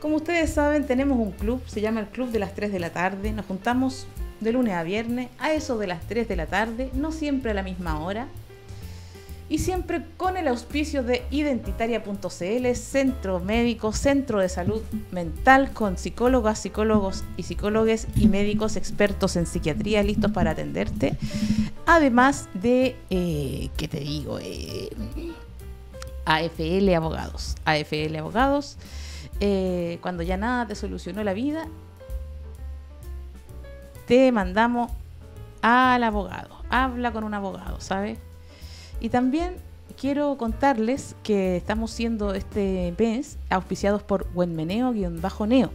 Como ustedes saben, tenemos un club, se llama el Club de las 3 de la tarde. Nos juntamos de lunes a viernes a eso de las 3 de la tarde, no siempre a la misma hora. Y siempre con el auspicio de identitaria.cl, centro médico, centro de salud mental, con psicólogas, psicólogos y psicólogues y médicos expertos en psiquiatría listos para atenderte. Además de, Que eh, ¿qué te digo? Eh, AFL Abogados. AFL Abogados eh, cuando ya nada te solucionó la vida, te mandamos al abogado. Habla con un abogado, ¿sabes? Y también quiero contarles que estamos siendo este mes auspiciados por Buenmeneo-Neo.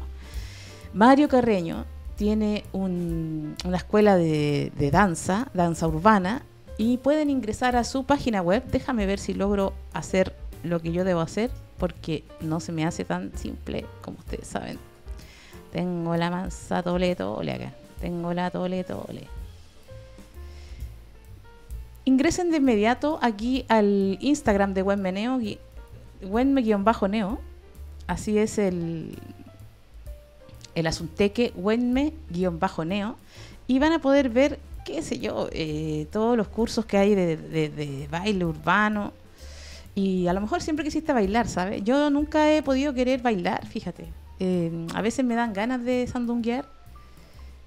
Mario Carreño tiene una escuela de danza, danza urbana, y pueden ingresar a su página web. Déjame ver si logro hacer lo que yo debo hacer porque no se me hace tan simple como ustedes saben. Tengo la mansa tole tole acá. Tengo la tole tole. Ingresen de inmediato aquí al Instagram de Wenmeneo, Wenme-neo. Así es el, el asunteque, Wenme-neo. Y van a poder ver, qué sé yo, eh, todos los cursos que hay de baile urbano y a lo mejor siempre quisiste bailar, ¿sabes? Yo nunca he podido querer bailar, fíjate. Em, a veces me dan ganas de sandunguear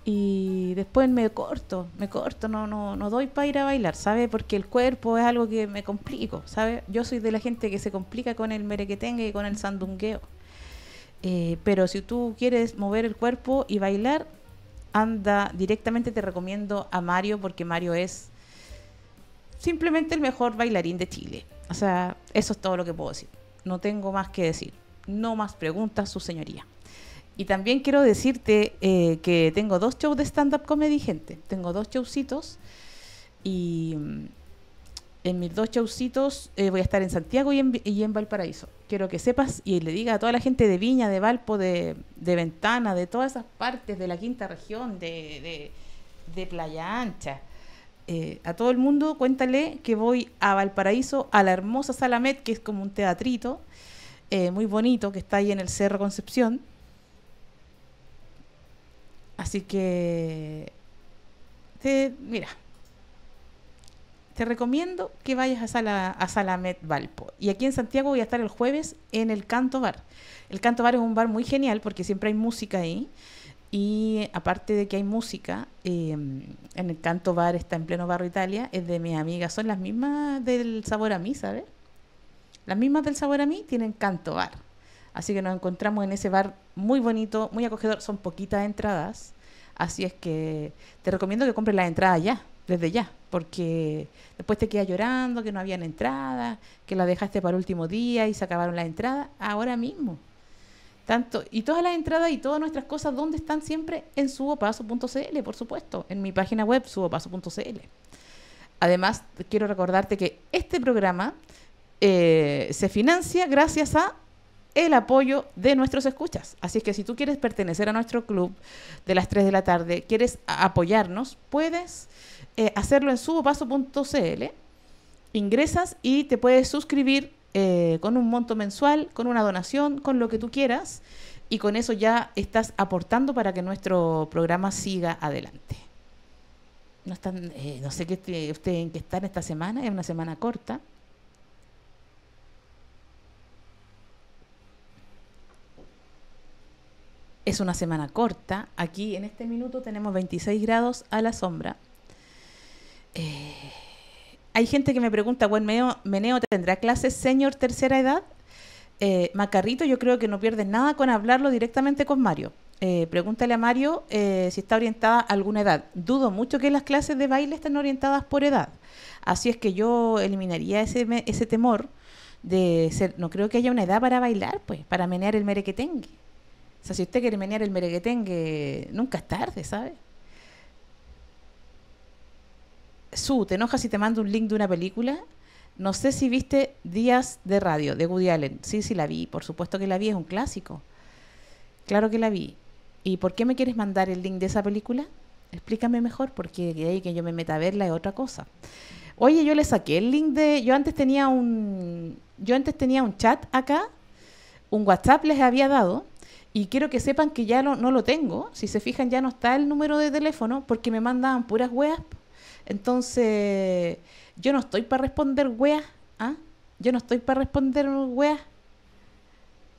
y después me corto, me corto, no, no, no doy para ir a bailar, ¿sabes? Porque el cuerpo es algo que me complico, ¿sabes? Yo soy de la gente que se complica con el merequetengue y con el sandungueo. Eh, pero si tú quieres mover el cuerpo y bailar, anda, directamente te recomiendo a Mario porque Mario es simplemente el mejor bailarín de Chile. O sea, eso es todo lo que puedo decir. No tengo más que decir. No más preguntas, su señoría. Y también quiero decirte eh, que tengo dos shows de stand-up comedy, gente. Tengo dos showcitos. Y mm, en mis dos showcitos eh, voy a estar en Santiago y en, Valparaíso. Quiero que sepas y le diga a toda la gente de Viña, de Valpo, de, de Ventana, de todas esas partes de la quinta región, de, de, de Playa Ancha, eh, a todo el mundo, cuéntale que voy a Valparaíso, a la hermosa Salamet, que es como un teatrito eh, muy bonito que está ahí en el Cerro Concepción. Así que, te, mira, te recomiendo que vayas a, Sala, Valpo. Y aquí en Santiago voy a estar el jueves en el Canto Bar. El Canto Bar es un bar muy genial porque siempre hay música ahí. Y aparte de que hay música, em, en el canto bar está en pleno barro Italia, es de mis amigas, son las mismas del sabor a mí, ¿sabes? Las mismas del sabor a mí tienen canto bar. Así que nos encontramos en ese bar muy bonito, muy acogedor, son poquitas entradas. Así es que te recomiendo que compres la entrada ya, desde ya, porque después te quedas llorando que no habían entradas, que la dejaste para el último día y se acabaron las entradas, ahora mismo y todas las entradas y todas nuestras cosas, ¿dónde están siempre? En subopaso.cl, por supuesto, en mi página web, subopaso.cl. Además, quiero recordarte que este programa eh, se financia gracias a el apoyo de nuestros escuchas. Así es que si tú quieres pertenecer a nuestro club de las 3 de la tarde, quieres apoyarnos, puedes eh, hacerlo en subopaso.cl, ingresas y te puedes suscribir eh, con un monto mensual, con una donación, con lo que tú quieras, y con eso ya estás aportando para que nuestro programa siga adelante. No, están, eh, no sé qué usted en qué están esta semana, es una semana corta. Es una semana corta. Aquí en este minuto tenemos 26 grados a la sombra. Eh, hay gente que me pregunta, bueno, meneo, tendrá clases senior tercera edad. Eh, Macarrito, yo creo que no pierdes nada con hablarlo directamente con Mario. Eh, pregúntale a Mario eh, si está orientada a alguna edad. Dudo mucho que las clases de baile estén orientadas por edad. Así es que yo eliminaría ese, temor de ser. No creo que haya una edad para bailar, pues, para menear el merequetengue. O sea, si usted quiere menear el merequetengue, nunca es tarde, ¿sabes? Su, ¿te enojas si te mando un link de una película? No sé si viste Días de Radio de Woody Allen. Sí, sí, la vi. Por supuesto que la vi, es un clásico. Claro que la vi. ¿Y por qué me quieres mandar el link de esa película? Explícame mejor, porque de ahí que yo me meta a verla es otra cosa. Oye, yo le saqué el link de. Yo antes tenía un. Yo antes tenía un chat acá, un WhatsApp les había dado, y quiero que sepan que ya no, no lo tengo. Si se fijan, ya no está el número de teléfono, porque me mandaban puras weas. Entonces, yo no estoy para responder weas, ¿ah? Yo no estoy para responder weas.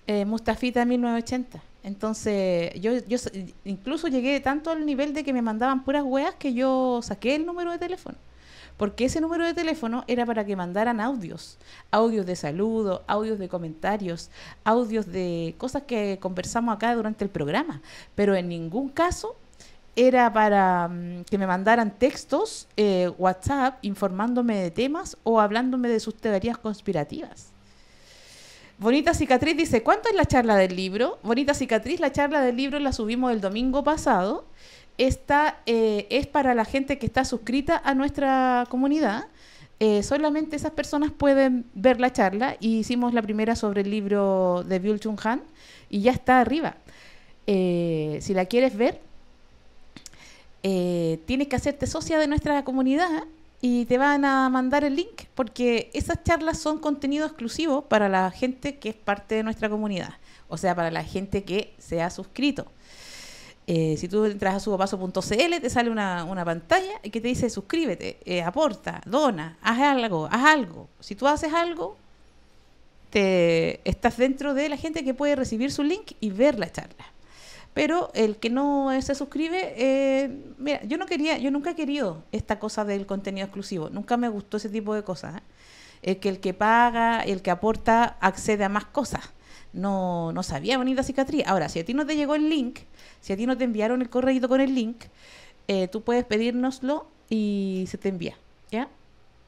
Eh, Mustafita 1980. Entonces, yo, yo incluso llegué tanto al nivel de que me mandaban puras weas que yo saqué el número de teléfono. Porque ese número de teléfono era para que mandaran audios, audios de saludo, audios de comentarios, audios de cosas que conversamos acá durante el programa. Pero en ningún caso era para mm, que me mandaran textos, eh, WhatsApp, informándome de temas o hablándome de sus teorías conspirativas. Bonita Cicatriz dice, ¿cuánto es la charla del libro? Bonita Cicatriz, la charla del libro la subimos el domingo pasado. Esta eh, es para la gente que está suscrita a nuestra comunidad. Eh, solamente esas personas pueden ver la charla. hicimos la primera sobre el libro de Byul Chung Han y ya está arriba. si la quieres ver, eh, tienes que hacerte socia de nuestra comunidad y te van a mandar el link porque esas charlas son contenido exclusivo para la gente que es parte de nuestra comunidad, o sea, para la gente que se ha suscrito. Eh, si tú entras a subopaso.cl te sale una, una pantalla que te dice suscríbete, eh, aporta, dona, haz algo, haz algo. Si tú haces algo, te estás dentro de la gente que puede recibir su link y ver la charla pero el que no se suscribe, eh, mira, yo no quería, yo nunca he querido esta cosa del contenido exclusivo, nunca me gustó ese tipo de cosas. ¿eh? es que el que paga, el que aporta, accede a más cosas. No, no sabía venir la cicatriz. Ahora, si a ti no te llegó el link, si a ti no te enviaron el correo con el link, eh, tú puedes pedírnoslo y se te envía, ¿ya?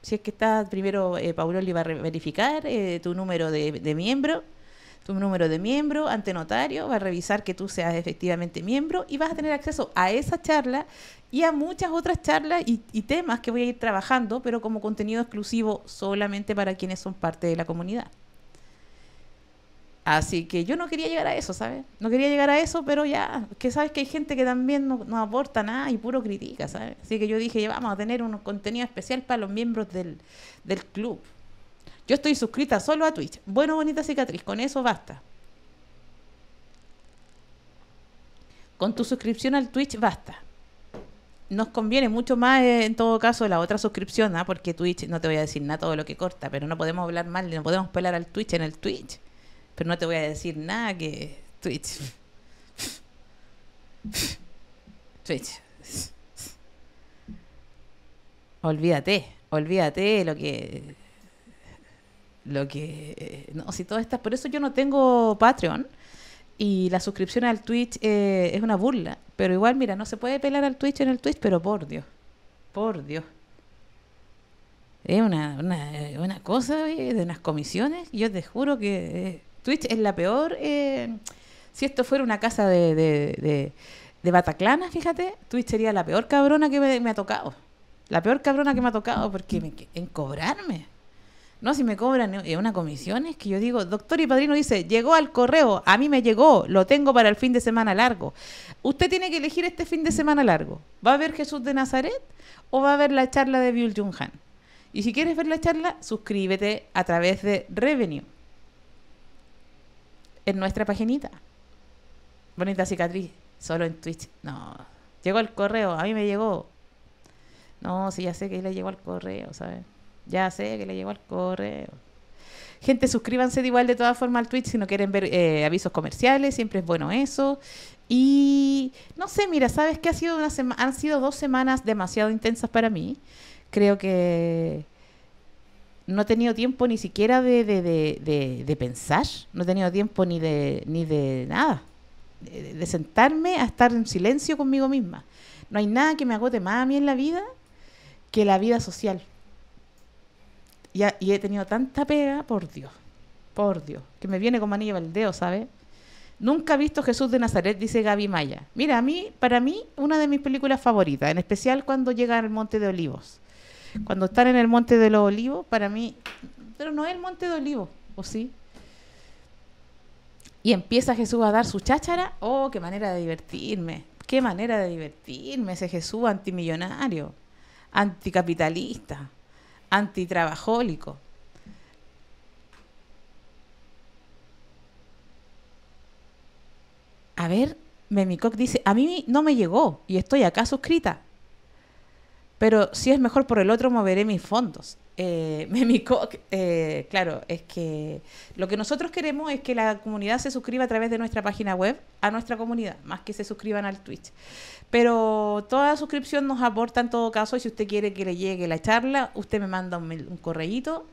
Si es que está, primero, eh, Paulo le va a verificar tu número de miembro tu número de miembro ante notario, va a revisar que tú seas efectivamente miembro y vas a tener acceso a esa charla y a muchas otras charlas y, temas que voy a ir trabajando, pero como contenido exclusivo solamente para quienes son parte de la comunidad. Así que yo no quería llegar a eso, ¿sabes? No quería llegar a eso, pero ya, que sabes que hay gente que también no, aporta nada y puro critica, ¿sabes? Así que yo dije, vamos a tener un contenido especial para los miembros del, del club. Yo estoy suscrita solo a Twitch. Bueno, bonita cicatriz, con eso basta. Con tu suscripción al Twitch basta. Nos conviene mucho más eh, en todo caso la otra suscripción, ¿ah? porque Twitch, no te voy a decir nada todo lo que corta, pero no podemos hablar mal, no podemos pelar al Twitch en el Twitch. Pero no te voy a decir nada que Twitch. Twitch. Olvídate, olvídate lo que lo que... Eh, no, si todas estas... Por eso yo no tengo Patreon. Y la suscripción al Twitch eh, es una burla. Pero igual, mira, no se puede pelar al Twitch en el Twitch, pero por Dios. Por Dios. Es una, una, una cosa de unas comisiones. Yo te juro que eh, Twitch es la peor. si esto fuera una casa de, de, Bataclana, fíjate, Twitch sería la peor cabrona que me, ha tocado. La peor cabrona que me ha tocado porque me, en cobrarme. No, si me cobran una comisión, es que yo digo, doctor y padrino dice, llegó al correo, a mí me llegó, lo tengo para el fin de semana largo. Usted tiene que elegir este fin de semana largo. ¿Va a ver Jesús de Nazaret o va a ver la charla de Bill Jung Y si quieres ver la charla, suscríbete a través de Revenue en nuestra paginita. Bonita cicatriz, solo en Twitch. No, llegó el correo, a mí me llegó. No, si ya sé que le llegó al correo, ¿sabes? Ya sé que le llegó al correo. Gente, suscríbanse de igual de todas formas al Twitch si no quieren ver eh, avisos comerciales, siempre es bueno eso. Y no sé, mira, sabes que ha sido una han sido dos semanas demasiado intensas para mí. Creo que no he tenido tiempo ni siquiera de, pensar, no he tenido tiempo ni de, ni de nada, de, sentarme a estar en silencio conmigo misma. No hay nada que me agote más a mí en la vida que la vida social. Y, he tenido tanta pega, por Dios, por Dios, que me viene con anillo al dedo, ¿sabes? Nunca he visto Jesús de Nazaret, dice Gaby Maya. Mira, a mí, para mí, una de mis películas favoritas, en especial cuando llega al Monte de Olivos. Cuando están en el Monte de los Olivos, para mí, pero no es el Monte de Olivos, ¿o sí? Y empieza Jesús a dar su cháchara. Oh, qué manera de divertirme. Qué manera de divertirme ese Jesús antimillonario, anticapitalista antitrabajólico. A ver, Memicoc dice, a mí no me llegó y estoy acá suscrita. Pero si es mejor por el otro, moveré mis fondos. Eh, Memicoc, eh, claro, es que lo que nosotros queremos es que la comunidad se suscriba a través de nuestra página web a nuestra comunidad, más que se suscriban al Twitch. Pero toda suscripción nos aporta en todo caso. Y si usted quiere que le llegue la charla, usted me manda un, un correíto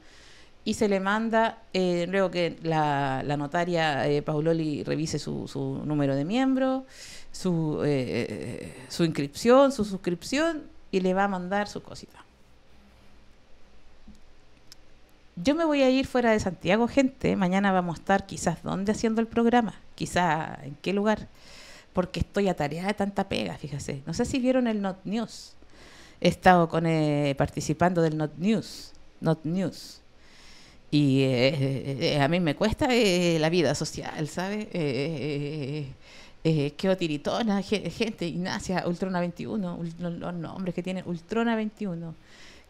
y se le manda, eh, luego que la, notaria eh, Pauloli revise su, número de miembro, su, eh, su inscripción, su suscripción, y le va a mandar su cosita. Yo me voy a ir fuera de Santiago, gente. Mañana vamos a estar quizás dónde haciendo el programa, quizás en qué lugar porque estoy atareada de tanta pega, fíjese. No sé si vieron el Not News. He estado con, eh, participando del Not News. Not News. Y eh, eh, a mí me cuesta la vida social, ¿sabe? Qué tiritona, gente, Ignacia, Ultrona 21, los nombres que tiene, Ultrona 21,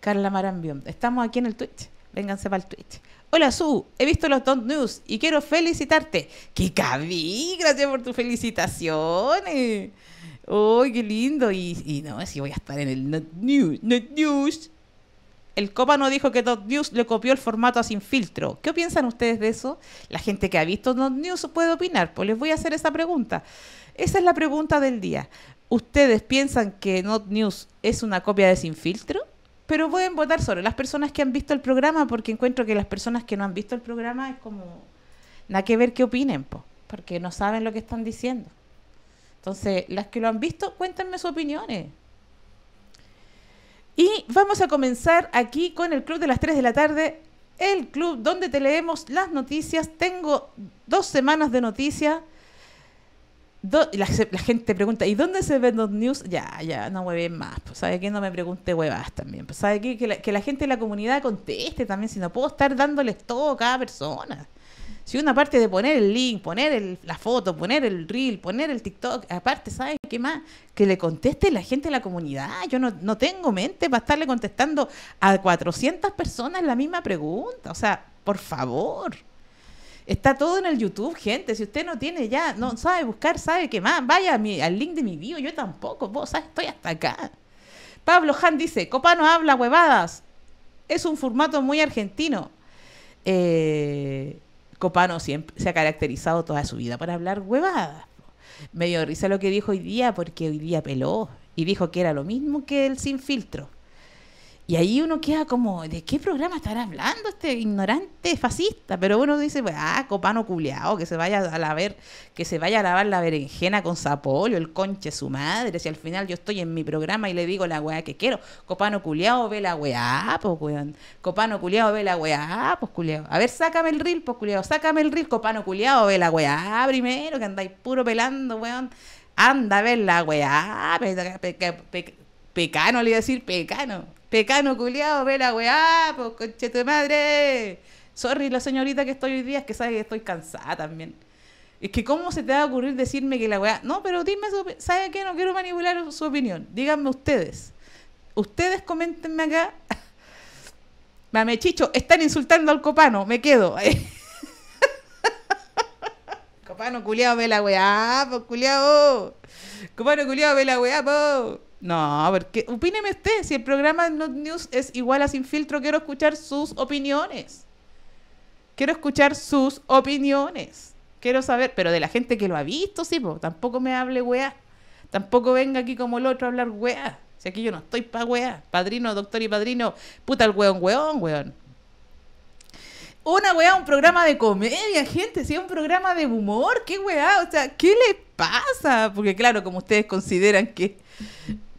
Carla Marambión. Estamos aquí en el Twitch, vénganse para el Twitch. Hola Su, he visto los Not News y quiero felicitarte. ¡Qué cabí! Gracias por tus felicitaciones. ¡Uy, qué lindo! Y, y no, si voy a estar en el Not News. Not News. El dijo que Not News le copió el formato a Sin Filtro. ¿Qué piensan ustedes de eso? La gente que ha visto Not News puede opinar. Pues les voy a hacer esa pregunta. Esa es la pregunta del día. ¿Ustedes piensan que Not News es una copia de Sin Filtro? pero pueden votar solo las personas que han visto el programa, porque encuentro que las personas que no han visto el programa es como, nada que ver qué opinen, porque no saben lo que están diciendo. Entonces, las que lo han visto, cuéntenme sus opiniones. Y vamos a comenzar aquí con el club de las 3 de la tarde, el club donde te leemos las noticias. Tengo dos semanas de noticias la, gente pregunta, ¿y dónde se ven los news? Ya, ya, no ven más. Pues, ¿Sabe que No me pregunte huevas también. Pues, ¿Sabe Que la, que la gente de la comunidad conteste también, si no puedo estar dándoles todo a cada persona. Si una parte de poner el link, poner el, la foto, poner el reel, poner el TikTok, aparte, ¿sabe qué más? Que le conteste la gente de la comunidad. Yo no, no tengo mente para estarle contestando a 400 personas la misma pregunta. O sea, por favor. Está todo en el YouTube, gente. Si usted no tiene ya, no sabe buscar, sabe qué más. Vaya al link de mi video. yo tampoco. Vos, ¿sabes? Estoy hasta acá. Pablo Han dice, Copano habla huevadas. Es un formato muy argentino. Eh, Copano siempre se ha caracterizado toda su vida por hablar huevadas. Medio risa lo que dijo hoy día porque hoy día peló y dijo que era lo mismo que el sin filtro. Y ahí uno queda como, ¿de qué programa estará hablando este ignorante fascista? Pero uno dice, ah, copano culeado, que se vaya a lavar, que se vaya a lavar la berenjena con sapolio, el conche su madre, si al final yo estoy en mi programa y le digo la weá que quiero, copano culeado ve la weá, pues weón, copano culeado ve la weá, pues culeado, a ver, sácame el reel, pues culeado, sácame el reel, copano culeado ve la weá primero, que andáis puro pelando, weón, anda a ver la weá, pecano le iba a decir, pecano Pecano culiado, ve la weá, pues conche tu madre. Sorry, la señorita que estoy hoy día es que sabe que estoy cansada también. Es que cómo se te va a ocurrir decirme que la weá... No, pero dime, ¿sabe qué? No quiero manipular su opinión. Díganme ustedes. Ustedes coméntenme acá. Mame Chicho, están insultando al copano, me quedo. copano culiado, ve la weá, pues culiado. Copano culiado, ve la weá, pues. No, porque opíneme usted, si el programa Not News es igual a Sin Filtro, quiero escuchar sus opiniones. Quiero escuchar sus opiniones. Quiero saber, pero de la gente que lo ha visto, sí, tampoco me hable weá. Tampoco venga aquí como el otro a hablar weá. Si aquí yo no estoy pa' weá. Padrino, doctor y padrino, puta el weón, weón, weón. Una weá, un programa de comedia, gente, si es un programa de humor, qué weá, o sea, ¿qué le pasa? Porque claro, como ustedes consideran que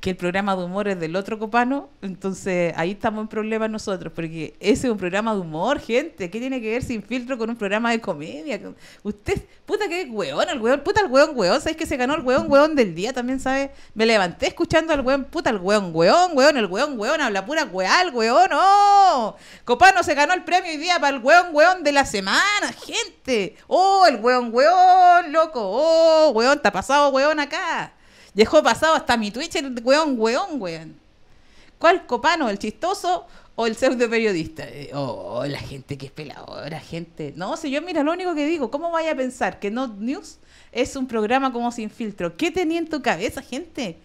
que el programa de humor es del otro copano, entonces ahí estamos en problemas nosotros, porque ese es un programa de humor, gente. ¿Qué tiene que ver sin filtro con un programa de comedia? Usted, puta que weón, el weón, puta el weón, weón, ¿sabes que se ganó el weón, weón del día también, ¿sabes? Me levanté escuchando al weón, puta el weón, weón, weón, el weón, weón, habla pura weá, el weón, no. Oh. Copano se ganó el premio hoy día para el weón, weón de la semana, gente. ¡Oh, el weón, weón, loco! ¡Oh, weón, está pasado weón acá! Dejó pasado hasta mi Twitch el weón, weón, weón. ¿Cuál copano? ¿El chistoso o el pseudo periodista? oh, la gente que es peladora, gente. No, si yo, mira, lo único que digo, ¿cómo vaya a pensar que Not News es un programa como sin filtro? ¿Qué tenía en tu cabeza, gente?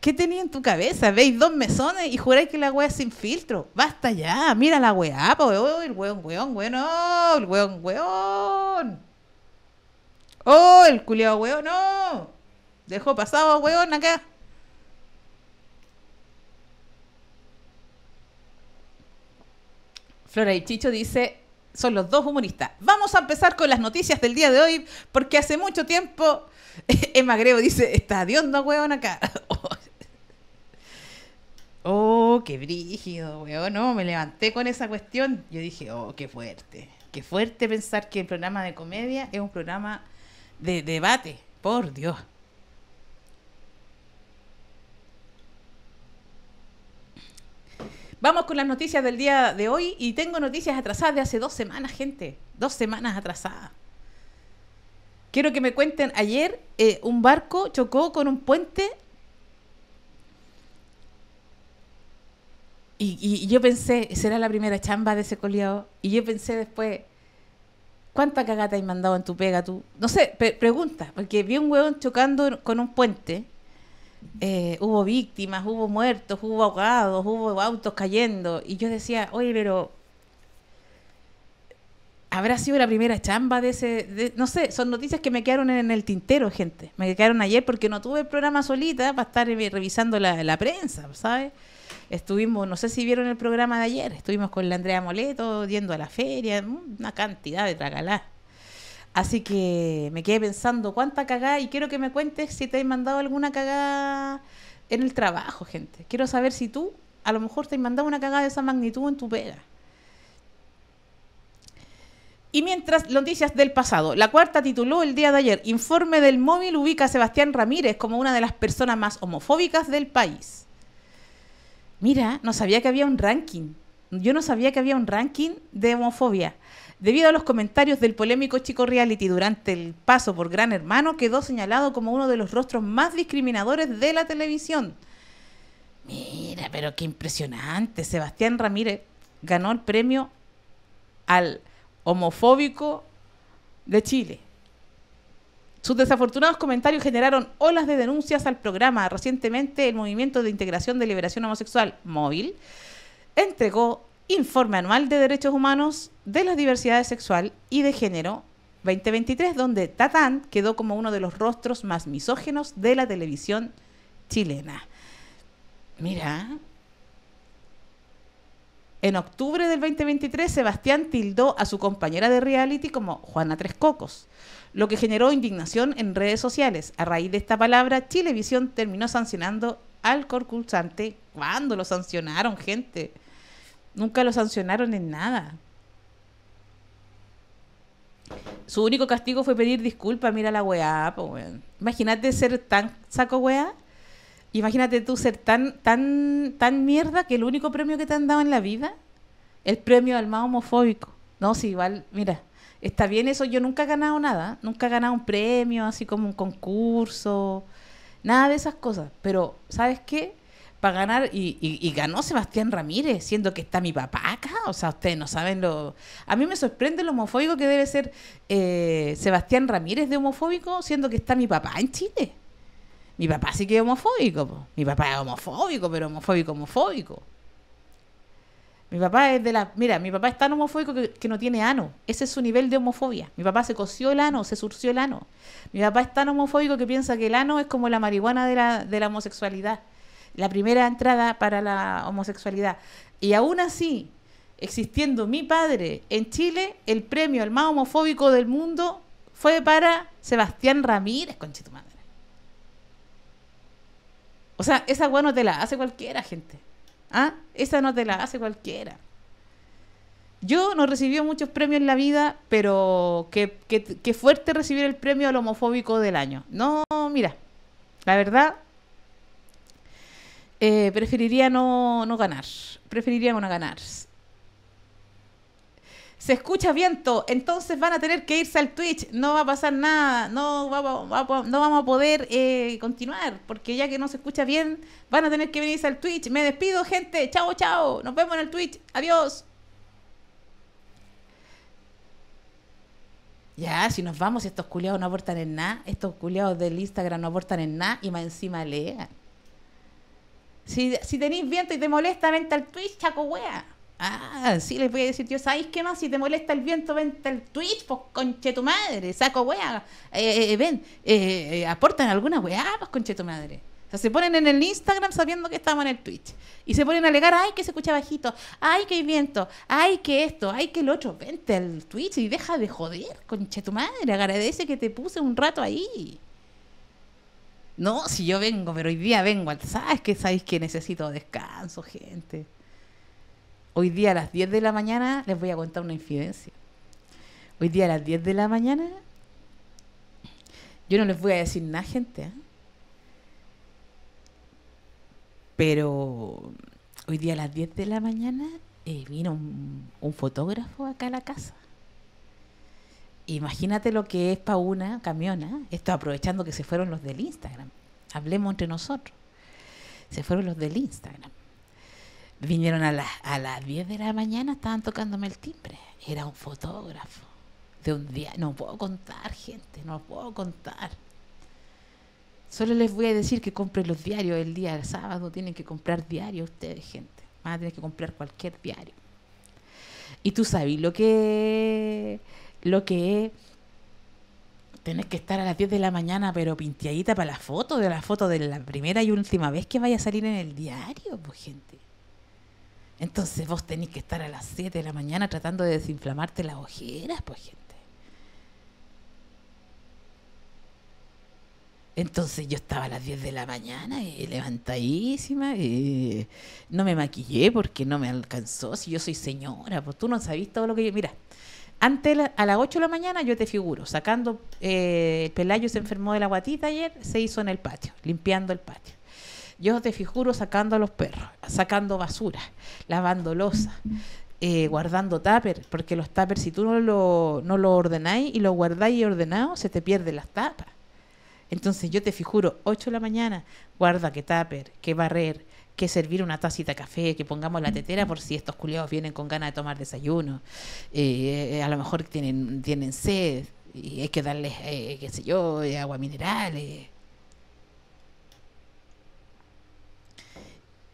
¿Qué tenía en tu cabeza? Veis dos mesones y juráis que la weá es sin filtro. Basta ya, mira la weá, po, oh, el weón, weón, weón, oh, el weón, weón. Oh, el culiao weón, no. Dejó pasado, huevón acá. Flora y Chicho dice, son los dos humoristas. Vamos a empezar con las noticias del día de hoy, porque hace mucho tiempo Emma Grego dice, está onda huevón acá. oh, qué brígido, weón. No, me levanté con esa cuestión. Yo dije, oh, qué fuerte. Qué fuerte pensar que el programa de comedia es un programa de debate. Por Dios. Vamos con las noticias del día de hoy y tengo noticias atrasadas de hace dos semanas, gente. Dos semanas atrasadas. Quiero que me cuenten, ayer eh, un barco chocó con un puente y, yo pensé, será la primera chamba de ese coleado. Y yo pensé después, ¿cuánta cagata hay mandado en tu pega tú? No sé, pregunta, porque vi un hueón chocando con un puente eh, hubo víctimas, hubo muertos, hubo ahogados, hubo autos cayendo. Y yo decía, oye, pero habrá sido la primera chamba de ese, no sé, son noticias que me quedaron en el tintero, gente. Me quedaron ayer porque no tuve el programa solita para estar eh, revisando la, la prensa, ¿sabes? Estuvimos, no sé si vieron el programa de ayer, estuvimos con la Andrea Moleto yendo a la feria, mm, una cantidad de tragalá. Así que me quedé pensando cuánta cagada y quiero que me cuentes si te he mandado alguna cagada en el trabajo, gente. Quiero saber si tú a lo mejor te has mandado una cagada de esa magnitud en tu pega. Y mientras, noticias del pasado. La cuarta tituló el día de ayer, informe del móvil ubica a Sebastián Ramírez como una de las personas más homofóbicas del país. Mira, no sabía que había un ranking. Yo no sabía que había un ranking de homofobia. Debido a los comentarios del polémico chico reality durante el paso por Gran Hermano, quedó señalado como uno de los rostros más discriminadores de la televisión. Mira, pero qué impresionante. Sebastián Ramírez ganó el premio al homofóbico de Chile. Sus desafortunados comentarios generaron olas de denuncias al programa. Recientemente, el Movimiento de Integración de Liberación Homosexual, Móvil, entregó Informe Anual de Derechos Humanos de las Diversidades Sexual y de Género 2023, donde Tatán quedó como uno de los rostros más misógenos de la televisión chilena. Mira. En octubre del 2023, Sebastián tildó a su compañera de reality como Juana Tres Cocos, lo que generó indignación en redes sociales. A raíz de esta palabra, Chilevisión terminó sancionando al concursante. ¿Cuándo lo sancionaron, gente? Nunca lo sancionaron en nada. Su único castigo fue pedir disculpas, mira la weá, Imagínate ser tan saco weá. Imagínate tú ser tan, tan, tan mierda que el único premio que te han dado en la vida, el premio al más homofóbico. No, si igual, mira, está bien eso, yo nunca he ganado nada, nunca he ganado un premio, así como un concurso, nada de esas cosas. Pero, ¿sabes qué? para ganar y, ganó Sebastián Ramírez, siendo que está mi papá acá. O sea, ustedes no saben lo... A mí me sorprende lo homofóbico que debe ser eh, Sebastián Ramírez de homofóbico, siendo que está mi papá en Chile. Mi papá sí que es homofóbico. Mi papá es homofóbico, pero homofóbico, homofóbico. Mi papá es de la... Mira, mi papá es tan homofóbico que, no tiene ano. Ese es su nivel de homofobia. Mi papá se coció el ano, se surció el ano. Mi papá es tan homofóbico que piensa que el ano es como la marihuana de la, de la homosexualidad la primera entrada para la homosexualidad. Y aún así, existiendo mi padre en Chile, el premio al más homofóbico del mundo fue para Sebastián Ramírez, conche madre. O sea, esa weá no te la hace cualquiera, gente. ¿Ah? Esa no te la hace cualquiera. Yo no recibí muchos premios en la vida, pero que qué fuerte recibir el premio al homofóbico del año. No, mira, la verdad, eh, preferiría no, no ganar. Preferiría no ganar. Se escucha viento, entonces van a tener que irse al Twitch. No va a pasar nada, no, vamos a poder eh, continuar, porque ya que no se escucha bien, van a tener que venirse al Twitch. Me despido, gente. Chao, chao. Nos vemos en el Twitch. Adiós. Ya, si nos vamos, estos culiados no aportan en nada. Estos culiados del Instagram no aportan en nada y más encima lean. Si, si tenéis viento y te molesta, vente al Twitch, saco wea. Ah, sí, les voy a decir yo, ¿sabéis qué más? Si te molesta el viento, vente al Twitch, pues conche tu madre, saco wea. Eh, eh, eh, ven, aportan alguna wea, pues conche tu madre. O sea, se ponen en el Instagram sabiendo que estamos en el Twitch. Y se ponen a alegar, ay, que se escucha bajito, ay, que hay viento, ay, que esto, ay, que el otro. Vente al Twitch y deja de joder, conche tu madre. Agradece que te puse un rato ahí. No, si yo vengo, pero hoy día vengo. ¿Sabes que sabéis que necesito descanso, gente? Hoy día a las 10 de la mañana les voy a contar una infidencia. Hoy día a las 10 de la mañana yo no les voy a decir nada, gente. ¿eh? Pero hoy día a las 10 de la mañana eh, vino un, un fotógrafo acá a la casa. Imagínate lo que es para una camiona, estoy aprovechando que se fueron los del Instagram. Hablemos entre nosotros. Se fueron los del Instagram. Vinieron a las, a las 10 de la mañana, estaban tocándome el timbre. Era un fotógrafo de un día. No puedo contar, gente, no puedo contar. Solo les voy a decir que compren los diarios el día del sábado. Tienen que comprar diarios ustedes, gente. Van a tener que comprar cualquier diario. Y tú sabes lo que lo que es tenés que estar a las 10 de la mañana, pero pinteadita para la foto, de la foto de la primera y última vez que vaya a salir en el diario, pues gente. Entonces vos tenés que estar a las 7 de la mañana tratando de desinflamarte las ojeras, pues gente. Entonces yo estaba a las 10 de la mañana y levantadísima y no me maquillé porque no me alcanzó. Si yo soy señora, pues tú no sabís todo lo que yo... Mira, antes a las 8 de la mañana yo te figuro, sacando, eh, el Pelayo se enfermó de la guatita ayer, se hizo en el patio, limpiando el patio. Yo te figuro sacando a los perros, sacando basura, lavando losa, eh, guardando tupper, porque los tupper, si tú no lo, no lo ordenáis y lo guardáis ordenado, se te pierden las tapas. Entonces yo te figuro, 8 de la mañana, guarda que tupper, que barrer, que servir una tacita de café, que pongamos la tetera por si estos culiados vienen con ganas de tomar desayuno, eh, eh, a lo mejor tienen, tienen sed y hay que darles, eh, qué sé yo, agua mineral.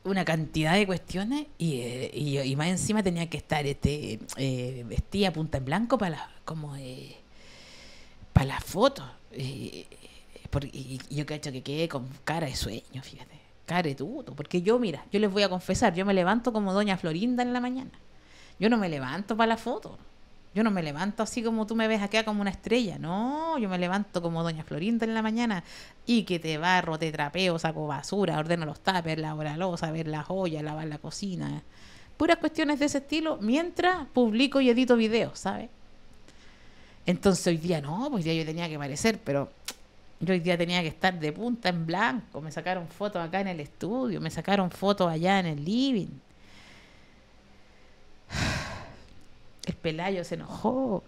Una cantidad de cuestiones y, más encima tenía que estar este vestida punta en blanco para la, como para las fotos. y yo que hecho que quede con cara de sueño, fíjate. Caretuto, porque yo, mira, yo les voy a confesar, yo me levanto como doña Florinda en la mañana. Yo no me levanto para la foto. Yo no me levanto así como tú me ves acá como una estrella. No, yo me levanto como Doña Florinda en la mañana y que te barro, te trapeo, saco basura, ordeno los tapers, lavo la losa, ver la joya, lavar la cocina. Puras cuestiones de ese estilo mientras publico y edito videos, ¿sabes? Entonces hoy día no, pues ya yo tenía que parecer, pero yo hoy día tenía que estar de punta en blanco. Me sacaron fotos acá en el estudio, me sacaron fotos allá en el living. El Pelayo se enojó.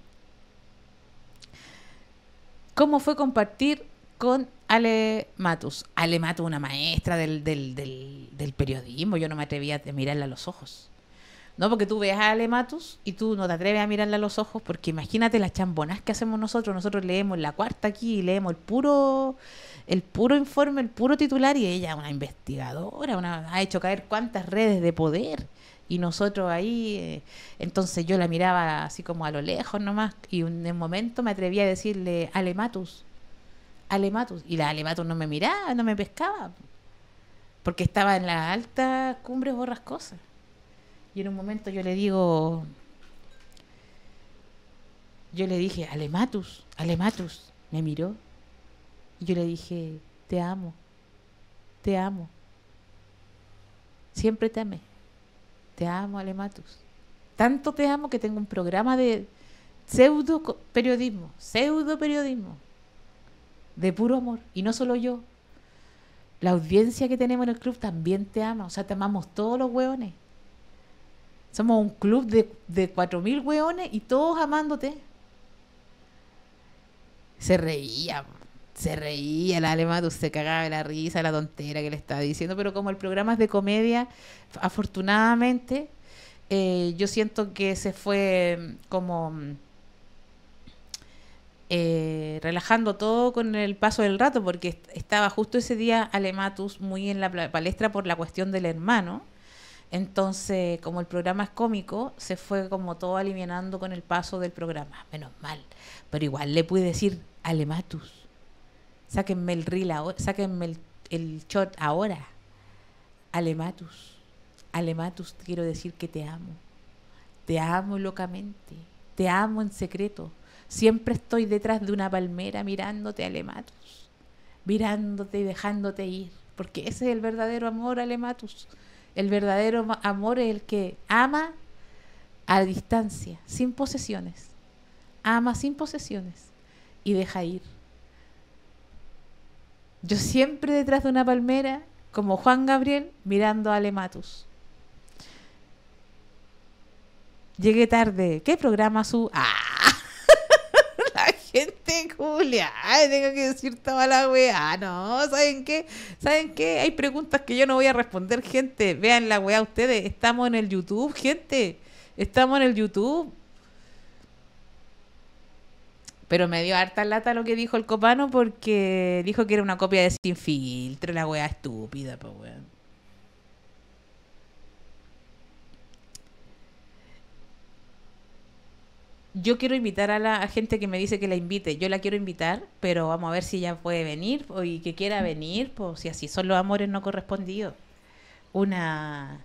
¿Cómo fue compartir con Ale Matus? Ale Matus, una maestra del, del, del, del periodismo. Yo no me atrevía a mirarla a los ojos. ¿no? Porque tú ves a Alematus y tú no te atreves a mirarle a los ojos, porque imagínate las chambonas que hacemos nosotros. Nosotros leemos la cuarta aquí leemos el puro, el puro informe, el puro titular, y ella, una investigadora, una, ha hecho caer cuántas redes de poder. Y nosotros ahí, eh, entonces yo la miraba así como a lo lejos nomás, y en un momento me atreví a decirle, Alematus, Alematus. Y la Alematus no me miraba, no me pescaba, porque estaba en las altas cumbres borrascosas. Y en un momento yo le digo, yo le dije, Alematus, Alematus. Me miró. Y yo le dije, te amo, te amo. Siempre te amé. Te amo, Alematus. Tanto te amo que tengo un programa de pseudo periodismo, pseudo periodismo, de puro amor. Y no solo yo. La audiencia que tenemos en el club también te ama. O sea, te amamos todos los hueones. Somos un club de, de 4.000 hueones y todos amándote. Se reía, se reía la Alematus se cagaba de la risa, la tontera que le estaba diciendo, pero como el programa es de comedia, afortunadamente, eh, yo siento que se fue mm, como mm, eh, relajando todo con el paso del rato, porque estaba justo ese día Alematus muy en la palestra por la cuestión del hermano. Entonces, como el programa es cómico, se fue como todo alivianando con el paso del programa. Menos mal. Pero igual le pude decir, Alematus, sáquenme el reel ahora, el, el shot ahora. Alematus, Alematus, quiero decir que te amo. Te amo locamente. Te amo en secreto. Siempre estoy detrás de una palmera mirándote, Alematus. Mirándote y dejándote ir. Porque ese es el verdadero amor, Alematus el verdadero amor es el que ama a distancia, sin posesiones. Ama sin posesiones y deja ir. Yo siempre detrás de una palmera, como Juan Gabriel, mirando a Lematus. Llegué tarde. ¿Qué programa su? ¡Ah! gente Julia, tengo que decir toda la weá. Ah, no, ¿saben qué? ¿Saben qué? Hay preguntas que yo no voy a responder, gente. Vean la weá ustedes. Estamos en el YouTube, gente. Estamos en el YouTube. Pero me dio harta lata lo que dijo el copano porque dijo que era una copia de sin filtro, la weá estúpida, pues weón. yo quiero invitar a la gente que me dice que la invite. Yo la quiero invitar, pero vamos a ver si ella puede venir o, y que quiera mm. venir, pues si así son los amores no correspondidos. Una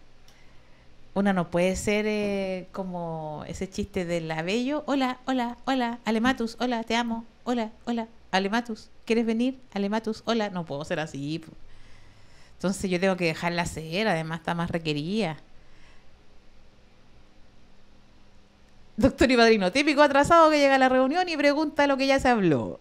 una no puede ser eh, como ese chiste del abello. Hola, hola, hola, Alematus, hola, te amo. Hola, hola, Alematus, ¿quieres venir? Alematus, hola, no puedo ser así. Entonces yo tengo que dejarla ser, además está más requerida. Doctor y padrino, típico atrasado que llega a la reunión y pregunta lo que ya se habló.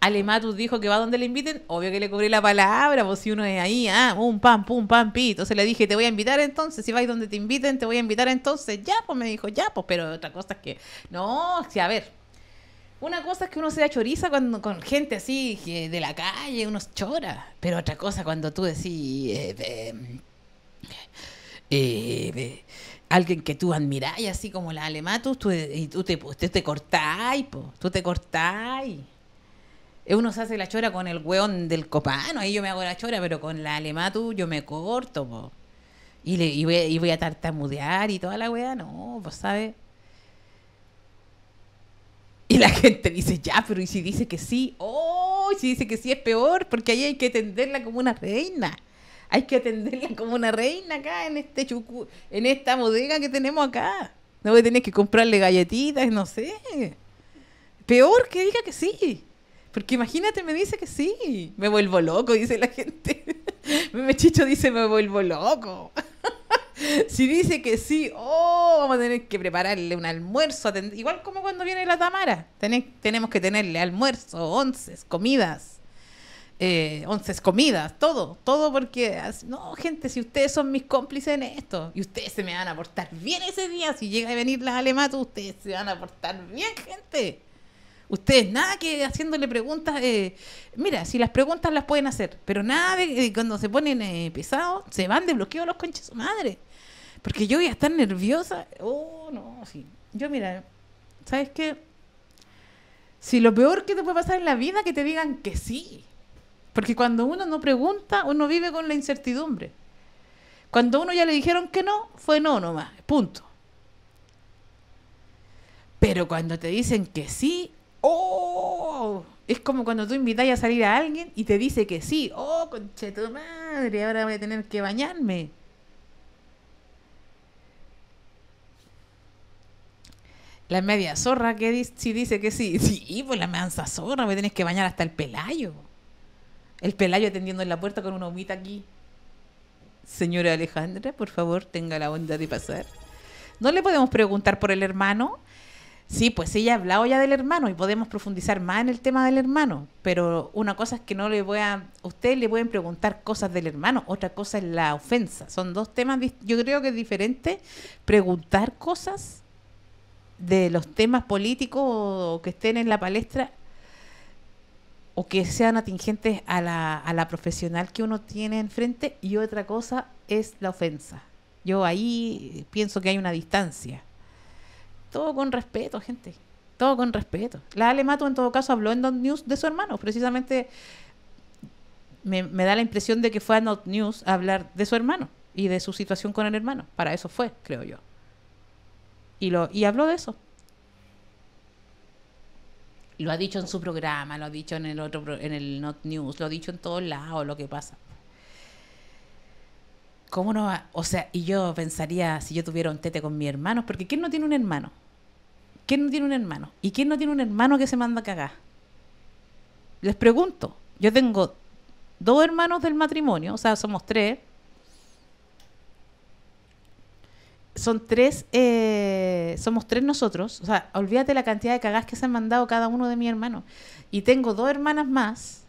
Alematus dijo que va donde le inviten, obvio que le cobré la palabra, pues si uno es ahí, ah, un pam, pum, pam, pi. Entonces le dije, te voy a invitar entonces, si vais donde te inviten, te voy a invitar entonces. Ya, pues me dijo, ya, pues, pero otra cosa es que, no, si a ver, una cosa es que uno se da choriza cuando, con gente así de la calle, uno chora. Pero otra cosa cuando tú decís, eh, eh, eh, alguien que tú admirás, y así como la alematu tú, y tú te, cortás cortáis, tú te cortáis. Eh, uno se hace la chora con el weón del copano, ahí yo me hago la chora, pero con la alematu yo me corto, Y, voy, a tartamudear y toda la weá, no, pues, ¿sabes? Y la gente dice, ya, pero ¿y si dice que sí? ¡Oh! Si dice que sí es peor, porque ahí hay que tenderla como una reina hay que atenderla como una reina acá en este en esta bodega que tenemos acá. No voy a tener que comprarle galletitas, no sé. Peor que diga que sí. Porque imagínate, me dice que sí. Me vuelvo loco, dice la gente. me chicho dice, me vuelvo loco. si dice que sí, oh, vamos a tener que prepararle un almuerzo. Igual como cuando viene la Tamara. tenemos que tenerle almuerzo, once comidas eh, once comidas, todo, todo porque, no, gente, si ustedes son mis cómplices en esto y ustedes se me van a portar bien ese día, si llega a venir las alematas, ustedes se van a portar bien, gente. Ustedes nada que haciéndole preguntas, eh, mira, si las preguntas las pueden hacer, pero nada de, eh, cuando se ponen eh, pesados, se van de bloqueo los conches su madre. Porque yo voy a estar nerviosa. Oh, no, sí. Yo, mira, ¿sabes qué? Si lo peor que te puede pasar en la vida que te digan que sí. Porque cuando uno no pregunta, uno vive con la incertidumbre. Cuando uno ya le dijeron que no, fue no nomás, punto. Pero cuando te dicen que sí, ¡oh! Es como cuando tú invitas a salir a alguien y te dice que sí, ¡oh, conche tu madre! Ahora voy a tener que bañarme. La media zorra que dice, si dice que sí, sí, pues la mansa zorra, me tenés que bañar hasta el pelayo. El pelayo atendiendo en la puerta con una humita aquí. Señora Alejandra, por favor, tenga la bondad de pasar. No le podemos preguntar por el hermano. Sí, pues ella ha hablado ya del hermano y podemos profundizar más en el tema del hermano, pero una cosa es que no le voy a... Ustedes le pueden preguntar cosas del hermano, otra cosa es la ofensa. Son dos temas, yo creo que es diferente preguntar cosas de los temas políticos que estén en la palestra o que sean atingentes a la, a la profesional que uno tiene enfrente y otra cosa es la ofensa. Yo ahí pienso que hay una distancia. Todo con respeto, gente. Todo con respeto. La Ale en todo caso habló en Not News de su hermano. Precisamente me, da la impresión de que fue a Not News a hablar de su hermano y de su situación con el hermano. Para eso fue, creo yo. Y, lo, y habló de eso. Lo ha dicho en su programa, lo ha dicho en el otro en el Not News, lo ha dicho en todos lados lo que pasa. ¿Cómo no? O sea, y yo pensaría si yo tuviera un tete con mi hermano porque ¿quién no tiene un hermano? ¿Quién no tiene un hermano? ¿Y quién no tiene un hermano que se manda a cagar? Les pregunto. Yo tengo dos hermanos del matrimonio, o sea, somos tres. son tres, eh, somos tres nosotros. O sea, olvídate la cantidad de cagas que se han mandado cada uno de mi hermano Y tengo dos hermanas más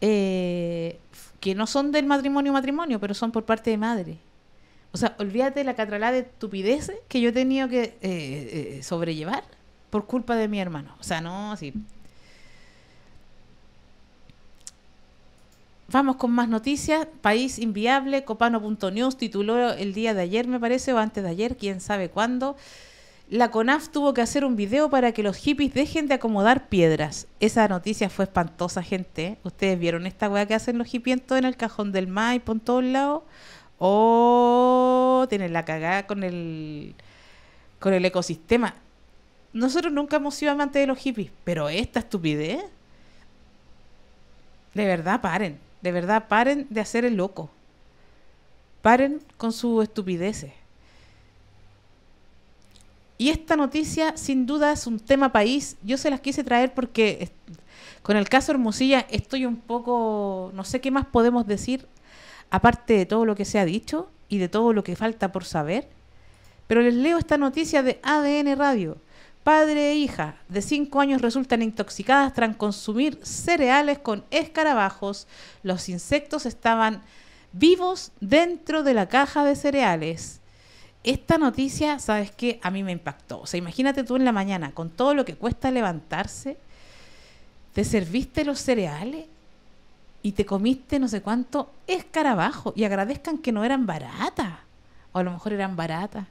eh, que no son del matrimonio matrimonio, pero son por parte de madre. O sea, olvídate la catralada de estupideces que yo he tenido que eh, sobrellevar por culpa de mi hermano. O sea, no, así... Vamos con más noticias. País inviable, copano.news tituló el día de ayer, me parece, o antes de ayer, quién sabe cuándo. La CONAF tuvo que hacer un video para que los hippies dejen de acomodar piedras. Esa noticia fue espantosa, gente. Ustedes vieron esta weá que hacen los hippies en el cajón del MAI, por todos lados. Oh, tienen la cagada con el, con el ecosistema. Nosotros nunca hemos sido amantes de los hippies, pero esta estupidez. De verdad, paren. De verdad, paren de hacer el loco. Paren con su estupideces. Y esta noticia sin duda es un tema país. Yo se las quise traer porque con el caso Hermosilla estoy un poco, no sé qué más podemos decir, aparte de todo lo que se ha dicho y de todo lo que falta por saber. Pero les leo esta noticia de ADN Radio. Padre e hija de cinco años resultan intoxicadas tras consumir cereales con escarabajos. Los insectos estaban vivos dentro de la caja de cereales. Esta noticia, ¿sabes qué? A mí me impactó. O sea, imagínate tú en la mañana, con todo lo que cuesta levantarse, te serviste los cereales y te comiste no sé cuánto escarabajo. Y agradezcan que no eran baratas. O a lo mejor eran baratas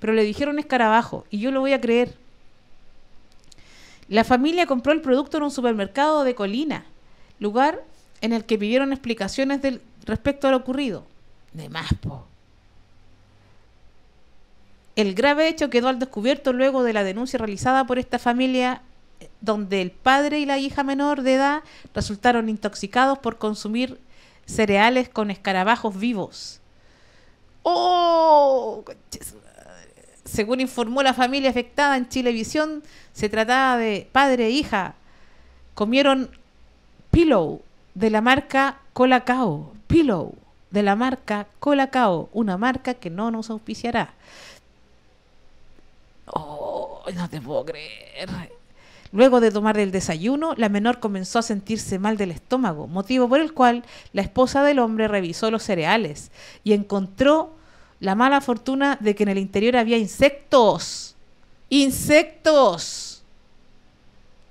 pero le dijeron escarabajo y yo lo voy a creer. La familia compró el producto en un supermercado de Colina, lugar en el que pidieron explicaciones del, respecto a lo ocurrido. De más, po. El grave hecho quedó al descubierto luego de la denuncia realizada por esta familia donde el padre y la hija menor de edad resultaron intoxicados por consumir cereales con escarabajos vivos. ¡Oh! Según informó la familia afectada en Chilevisión, se trataba de padre e hija. Comieron pillow de la marca Colacao. Pillow de la marca Colacao, una marca que no nos auspiciará. Oh, no te puedo creer. Luego de tomar el desayuno, la menor comenzó a sentirse mal del estómago, motivo por el cual la esposa del hombre revisó los cereales y encontró la mala fortuna de que en el interior había insectos. Insectos.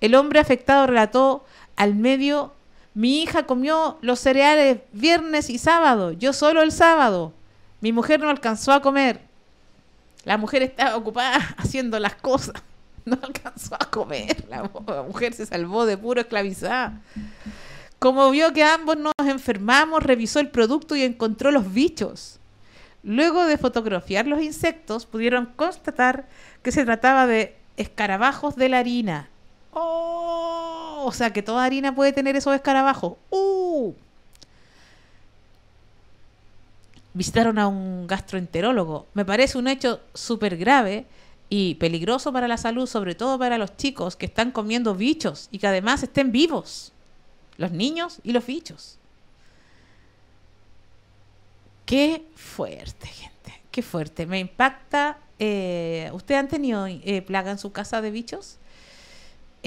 El hombre afectado relató al medio, mi hija comió los cereales viernes y sábado, yo solo el sábado. Mi mujer no alcanzó a comer. La mujer estaba ocupada haciendo las cosas. No alcanzó a comer. La mujer se salvó de puro esclavizada. Como vio que ambos nos enfermamos, revisó el producto y encontró los bichos. Luego de fotografiar los insectos, pudieron constatar que se trataba de escarabajos de la harina. ¡Oh! O sea que toda harina puede tener esos escarabajos. ¡Uh! Visitaron a un gastroenterólogo. Me parece un hecho súper grave y peligroso para la salud, sobre todo para los chicos que están comiendo bichos y que además estén vivos. Los niños y los bichos. Qué fuerte, gente. Qué fuerte. Me impacta. Eh, ¿Ustedes han tenido eh, plaga en su casa de bichos?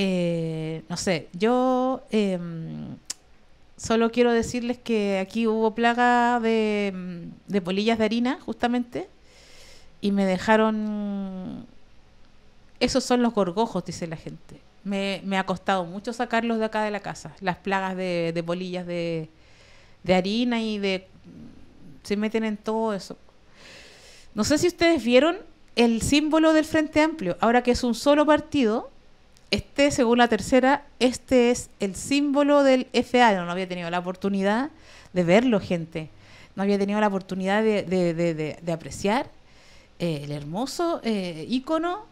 Eh, no sé, yo em, solo quiero decirles que aquí hubo plaga de, mm, de polillas de harina, justamente, y me dejaron... Esos son los gorgojos, dice la gente. Me, ha costado mucho sacarlos de acá de la casa, las plagas de, de polillas de harina y de se meten en todo eso. No sé si ustedes vieron el símbolo del Frente Amplio, ahora que es un solo partido, este, según la tercera, este es el símbolo del FA. No, había tenido la oportunidad de verlo, gente. No había tenido la oportunidad de, apreciar eh, el hermoso icono. Eh, ícono.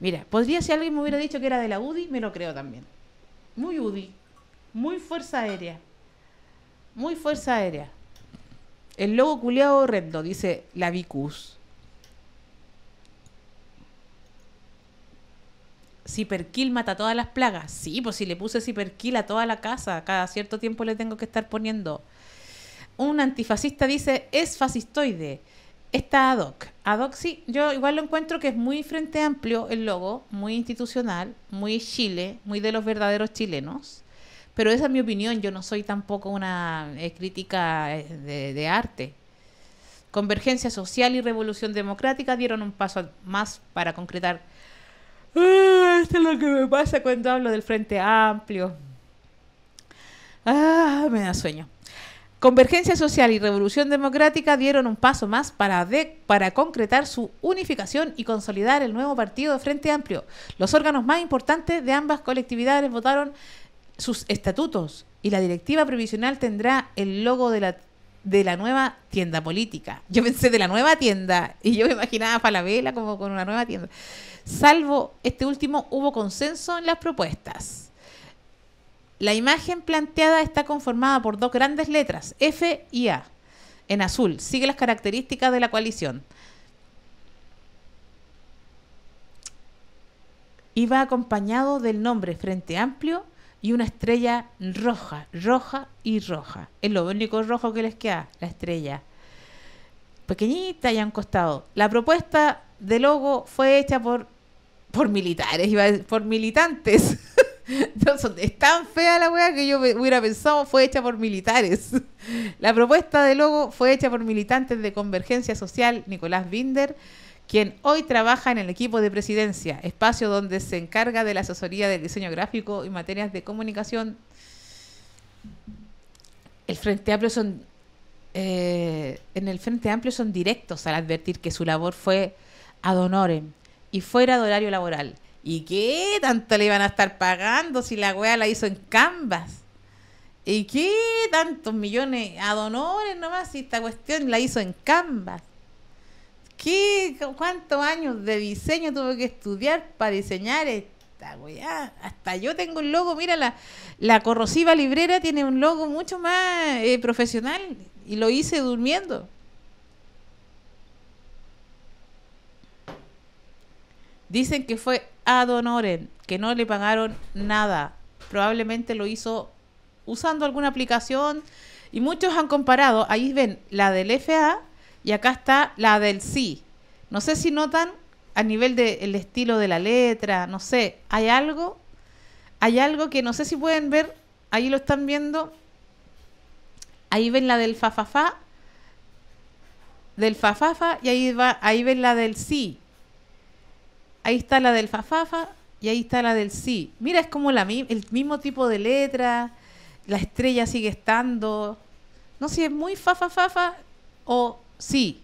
Mira, podría si alguien me hubiera dicho que era de la UDI, me lo creo también. Muy UDI, muy fuerza aérea, muy fuerza aérea. El logo culiado horrendo, dice la Vicus. ¿Ciperkill mata todas las plagas. Sí, pues si le puse ciperkill a toda la casa, cada cierto tiempo le tengo que estar poniendo. Un antifascista dice, es fascistoide. Está ad hoc. Ad hoc sí, yo igual lo encuentro que es muy frente amplio el logo, muy institucional, muy Chile, muy de los verdaderos chilenos. Pero esa es mi opinión, yo no soy tampoco una eh, crítica eh, de, arte. Convergencia social y revolución democrática dieron un paso más para concretar. Ah, esto es lo que me pasa cuando hablo del Frente Amplio. Ah, me da sueño. Convergencia Social y Revolución Democrática dieron un paso más para, para concretar su unificación y consolidar el nuevo partido de Frente Amplio. Los órganos más importantes de ambas colectividades votaron sus estatutos y la directiva provisional tendrá el logo de la nueva tienda política. Yo pensé de la nueva tienda y yo me imaginaba Falabella como con una nueva tienda. Salvo este último, hubo consenso en las propuestas. La imagen planteada está conformada por dos grandes letras, F y A, en azul. Sigue las características de la coalición. Y va acompañado del nombre Frente Amplio y una estrella roja, roja y roja. Es lo único rojo que les queda, la estrella. Pequeñita y a costado. La propuesta de logo fue hecha por, por militares, iba a, por militantes. Entonces, es tan fea la weá que yo hubiera pensado fue hecha por militares. La propuesta de logo fue hecha por militantes de Convergencia Social, Nicolás Binder, quien hoy trabaja en el equipo de presidencia, espacio donde se encarga de la asesoría del diseño gráfico y materias de comunicación. El Frente Amplio son, eh, en el Frente Amplio son directos al advertir que su labor fue ad honorem y fuera de horario laboral. ¿Y qué tanto le iban a estar pagando si la wea la hizo en Canvas? ¿Y qué tantos millones ad honorem nomás si esta cuestión la hizo en Canvas? ¿Qué, ¿Cuántos años de diseño tuve que estudiar para diseñar esta weá? Hasta yo tengo un logo, mira, la, corrosiva librera tiene un logo mucho más eh, profesional y lo hice durmiendo. Dicen que fue Adonoren, que no le pagaron nada. Probablemente lo hizo usando alguna aplicación y muchos han comparado, ahí ven, la del FA y acá está la del sí. No sé si notan a nivel del estilo de la letra, no sé, hay algo, hay algo que no sé si pueden ver, ahí lo están viendo, ahí ven la del fa, fa, fa, del fa, fa, fa. y ahí va, ahí ven la del sí. Ahí está la del fa, fa, fa. y ahí está la del sí. Mira, es como la, el mismo tipo de letra, la estrella sigue estando. No sé si es muy fa o Sí.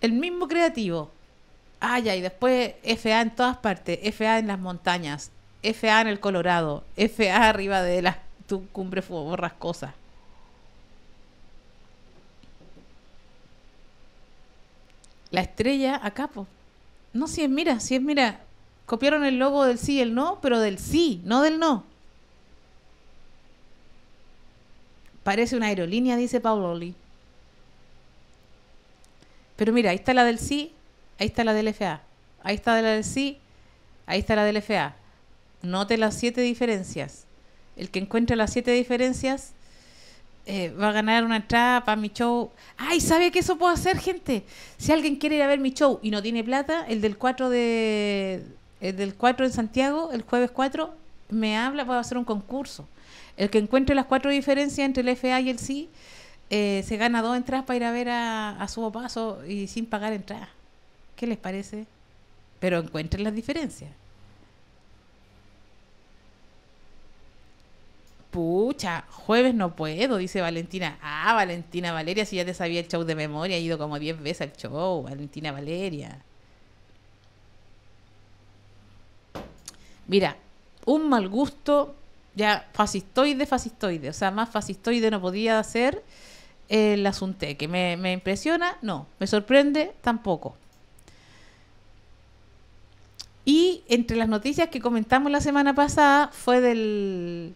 El mismo creativo. Ah, ya, y después FA en todas partes, FA en las montañas, FA en el Colorado, FA arriba de las tu cumbre borrascosa La estrella a capo. No, si es mira, si es mira, copiaron el logo del sí y el no, pero del sí, no del no. Parece una aerolínea, dice Pauloli. Pero mira, ahí está la del sí, ahí está la del FA. Ahí está la del sí, ahí está la del FA. Note las siete diferencias. El que encuentre las siete diferencias eh, va a ganar una entrada para mi show. ¡Ay, sabe que eso puedo hacer, gente! Si alguien quiere ir a ver mi show y no tiene plata, el del 4 de. El del 4 en Santiago, el jueves 4, me habla, puedo hacer un concurso. El que encuentre las cuatro diferencias entre el FA y el sí, eh, se gana dos entradas para ir a ver a, su paso y sin pagar entrada. ¿Qué les parece? Pero encuentren las diferencias. Pucha, jueves no puedo, dice Valentina. Ah, Valentina Valeria, si ya te sabía el show de memoria, he ido como 10 veces al show, Valentina Valeria. Mira, un mal gusto, ya fascistoide, fascistoide, o sea, más fascistoide no podía ser el que ¿Me, ¿Me impresiona? No. ¿Me sorprende? Tampoco. Y entre las noticias que comentamos la semana pasada fue del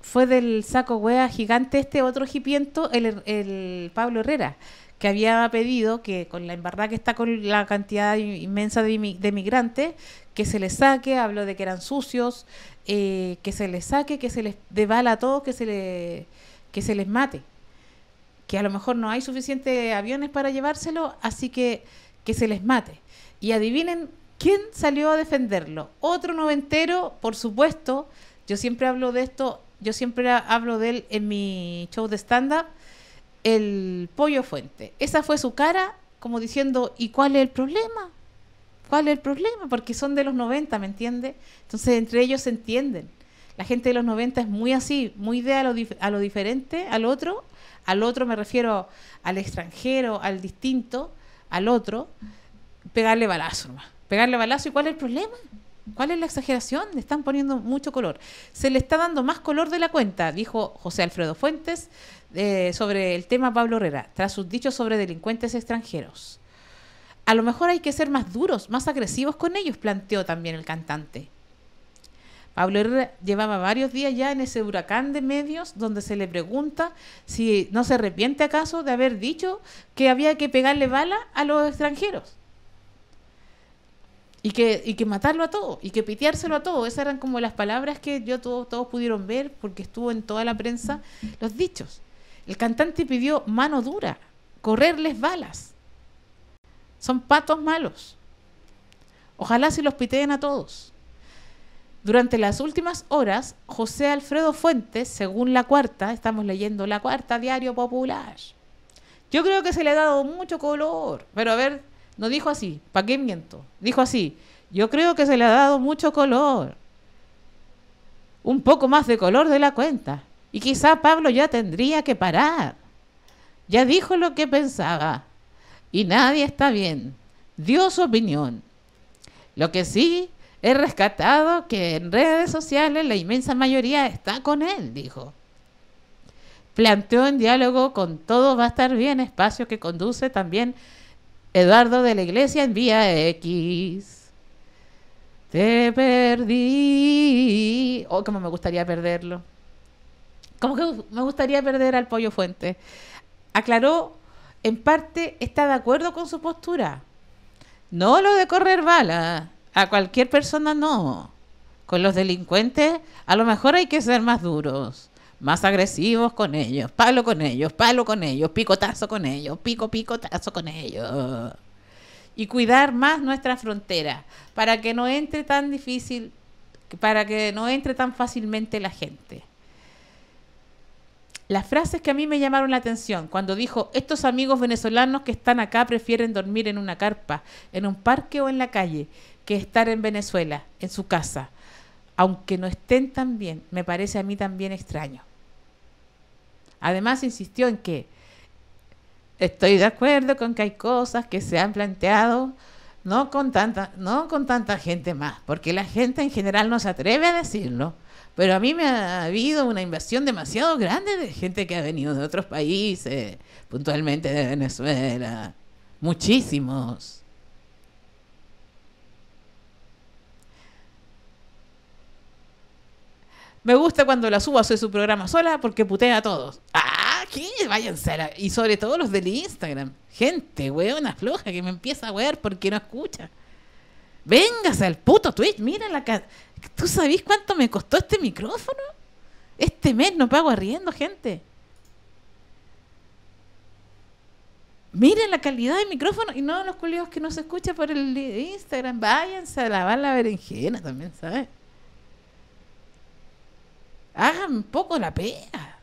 fue del saco hueá gigante este otro jipiento, el, Pablo Herrera, que había pedido que con la embarrada que está con la cantidad inmensa de, migrantes, que se les saque, habló de que eran sucios, eh, que se les saque, que se les debala a todos, que se, que se les mate que a lo mejor no hay suficientes aviones para llevárselo, así que que se les mate. Y adivinen quién salió a defenderlo. Otro noventero, por supuesto. Yo siempre hablo de esto, yo siempre hablo de él en mi show de stand-up, el Pollo Fuente. Esa fue su cara como diciendo, ¿y cuál es el problema? ¿Cuál es el problema? Porque son de los 90, ¿me entiende? Entonces entre ellos se entienden. La gente de los 90 es muy así, muy de a lo, a lo diferente, al otro, al otro me refiero al extranjero, al distinto, al otro, pegarle balazo Pegarle balazo, ¿y cuál es el problema? ¿Cuál es la exageración? Le están poniendo mucho color. Se le está dando más color de la cuenta, dijo José Alfredo Fuentes eh, sobre el tema Pablo Herrera, tras sus dichos sobre delincuentes extranjeros. A lo mejor hay que ser más duros, más agresivos con ellos, planteó también el cantante. Pablo Herrera llevaba varios días ya en ese huracán de medios donde se le pregunta si no se arrepiente acaso de haber dicho que había que pegarle bala a los extranjeros. Y que, y que matarlo a todos y que piteárselo a todos, Esas eran como las palabras que yo todos, todos pudieron ver porque estuvo en toda la prensa los dichos. El cantante pidió mano dura, correrles balas. Son patos malos. Ojalá se los piteen a todos. Durante las últimas horas, José Alfredo Fuentes, según la cuarta, estamos leyendo la cuarta, Diario Popular. Yo creo que se le ha dado mucho color, pero a ver, no dijo así, ¿para qué miento? Dijo así, yo creo que se le ha dado mucho color, un poco más de color de la cuenta, y quizá Pablo ya tendría que parar. Ya dijo lo que pensaba, y nadie está bien, dio su opinión. Lo que sí He rescatado que en redes sociales la inmensa mayoría está con él, dijo. Planteó en diálogo con Todo va a estar bien, espacio que conduce también Eduardo de la Iglesia en Vía X. Te perdí. o oh, como me gustaría perderlo. Como que me gustaría perder al Pollo Fuente. Aclaró, en parte está de acuerdo con su postura. No lo de correr bala, a cualquier persona no. Con los delincuentes a lo mejor hay que ser más duros, más agresivos con ellos, palo con ellos, palo con ellos, picotazo con ellos, pico picotazo con ellos. Y cuidar más nuestra frontera para que no entre tan difícil, para que no entre tan fácilmente la gente. Las frases que a mí me llamaron la atención cuando dijo, estos amigos venezolanos que están acá prefieren dormir en una carpa, en un parque o en la calle, que estar en Venezuela, en su casa, aunque no estén tan bien, me parece a mí también extraño. Además insistió en que estoy de acuerdo con que hay cosas que se han planteado, no con tanta, no con tanta gente más, porque la gente en general no se atreve a decirlo. Pero a mí me ha habido una invasión demasiado grande de gente que ha venido de otros países, puntualmente de Venezuela. Muchísimos. Me gusta cuando la suba hace su programa sola porque putea a todos. ¡Ah! ¿Qué? Váyanse a Y sobre todo los del Instagram. Gente, una floja que me empieza a wear porque no escucha. vengas al puto Twitch. Mira la... ¿Tú sabés cuánto me costó este micrófono? Este mes no pago arriendo, gente. Miren la calidad del micrófono y no los culios que no se escucha por el Instagram. Váyanse a lavar la berenjena también, ¿sabes? hagan poco la pega.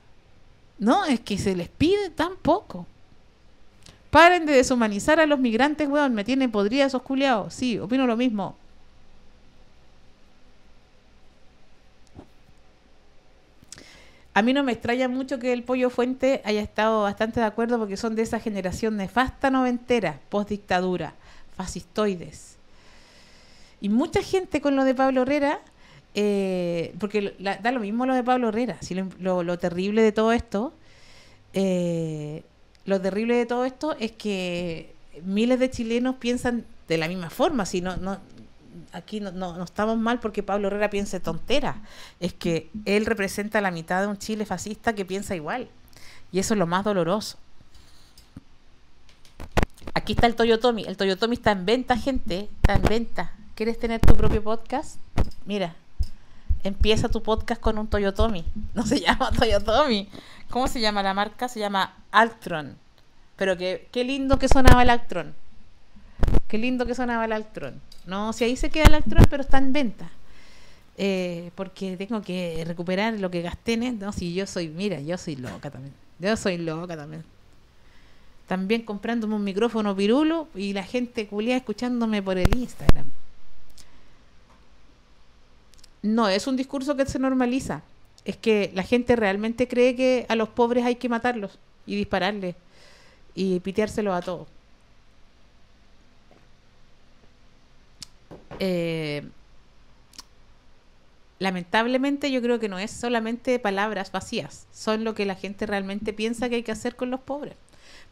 No, es que se les pide tan poco. Paren de deshumanizar a los migrantes, weón. Me tienen podrida esos culiados. Sí, opino lo mismo. A mí no me extraña mucho que el Pollo Fuente haya estado bastante de acuerdo porque son de esa generación nefasta noventera, post-dictadura, fascistoides. Y mucha gente con lo de Pablo Herrera eh, porque da lo mismo lo de Pablo Herrera, si lo, terrible de todo esto, eh, lo terrible de todo esto es que miles de chilenos piensan de la misma forma, si no, aquí no, estamos mal porque Pablo Herrera piense tontera, es que él representa la mitad de un Chile fascista que piensa igual, y eso es lo más doloroso. Aquí está el Toyotomi, el Toyotomi está en venta, gente, está en venta. ¿Quieres tener tu propio podcast? Mira, empieza tu podcast con un Toyotomi. No se llama Toyotomi. ¿Cómo se llama la marca? Se llama Altron. Pero que, qué lindo que sonaba el Altron. Qué lindo que sonaba el Altron. No, si ahí se queda el Altron, pero está en venta. Eh, porque tengo que recuperar lo que gasté en No, si yo soy, mira, yo soy loca también. Yo soy loca también. También comprándome un micrófono pirulo y la gente culia escuchándome por el Instagram no es un discurso que se normaliza. Es que la gente realmente cree que a los pobres hay que matarlos y dispararles y piteárselos a todos. Eh, lamentablemente yo creo que no es solamente palabras vacías, son lo que la gente realmente piensa que hay que hacer con los pobres.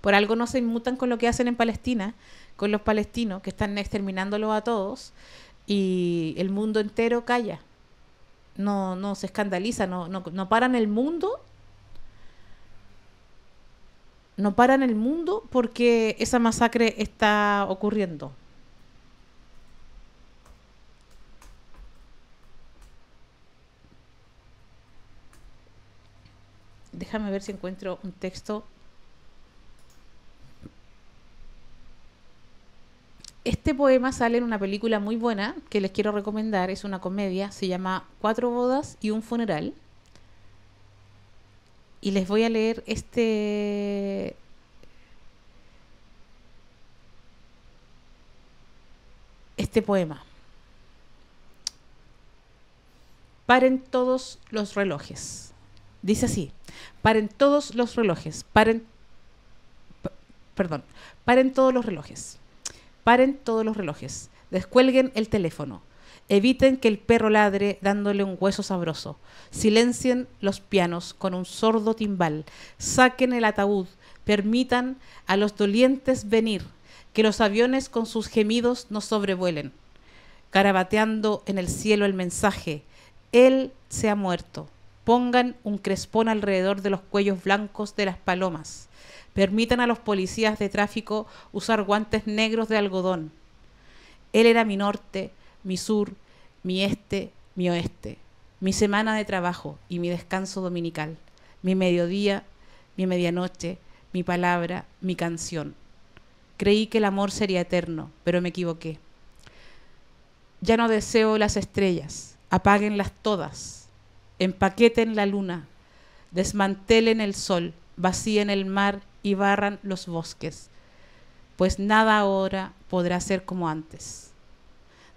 Por algo no se inmutan con lo que hacen en Palestina, con los palestinos que están exterminándolos a todos y el mundo entero calla no, no se escandaliza, no, no, no paran el mundo. No paran el mundo porque esa masacre está ocurriendo. Déjame ver si encuentro un texto Este poema sale en una película muy buena que les quiero recomendar, es una comedia, se llama Cuatro bodas y un funeral. Y les voy a leer este este poema. Paren todos los relojes. Dice así: Paren todos los relojes. Paren perdón, paren todos los relojes. Paren todos los relojes. Descuelguen el teléfono. Eviten que el perro ladre dándole un hueso sabroso. Silencien los pianos con un sordo timbal. Saquen el ataúd. Permitan a los dolientes venir. Que los aviones con sus gemidos no sobrevuelen. Carabateando en el cielo el mensaje. Él se ha muerto. Pongan un crespón alrededor de los cuellos blancos de las palomas. Permitan a los policías de tráfico usar guantes negros de algodón. Él era mi norte, mi sur, mi este, mi oeste, mi semana de trabajo y mi descanso dominical, mi mediodía, mi medianoche, mi palabra, mi canción. Creí que el amor sería eterno, pero me equivoqué. Ya no deseo las estrellas, apáguenlas todas, empaqueten la luna, desmantelen el sol, vacíen el mar y barran los bosques, pues nada ahora podrá ser como antes.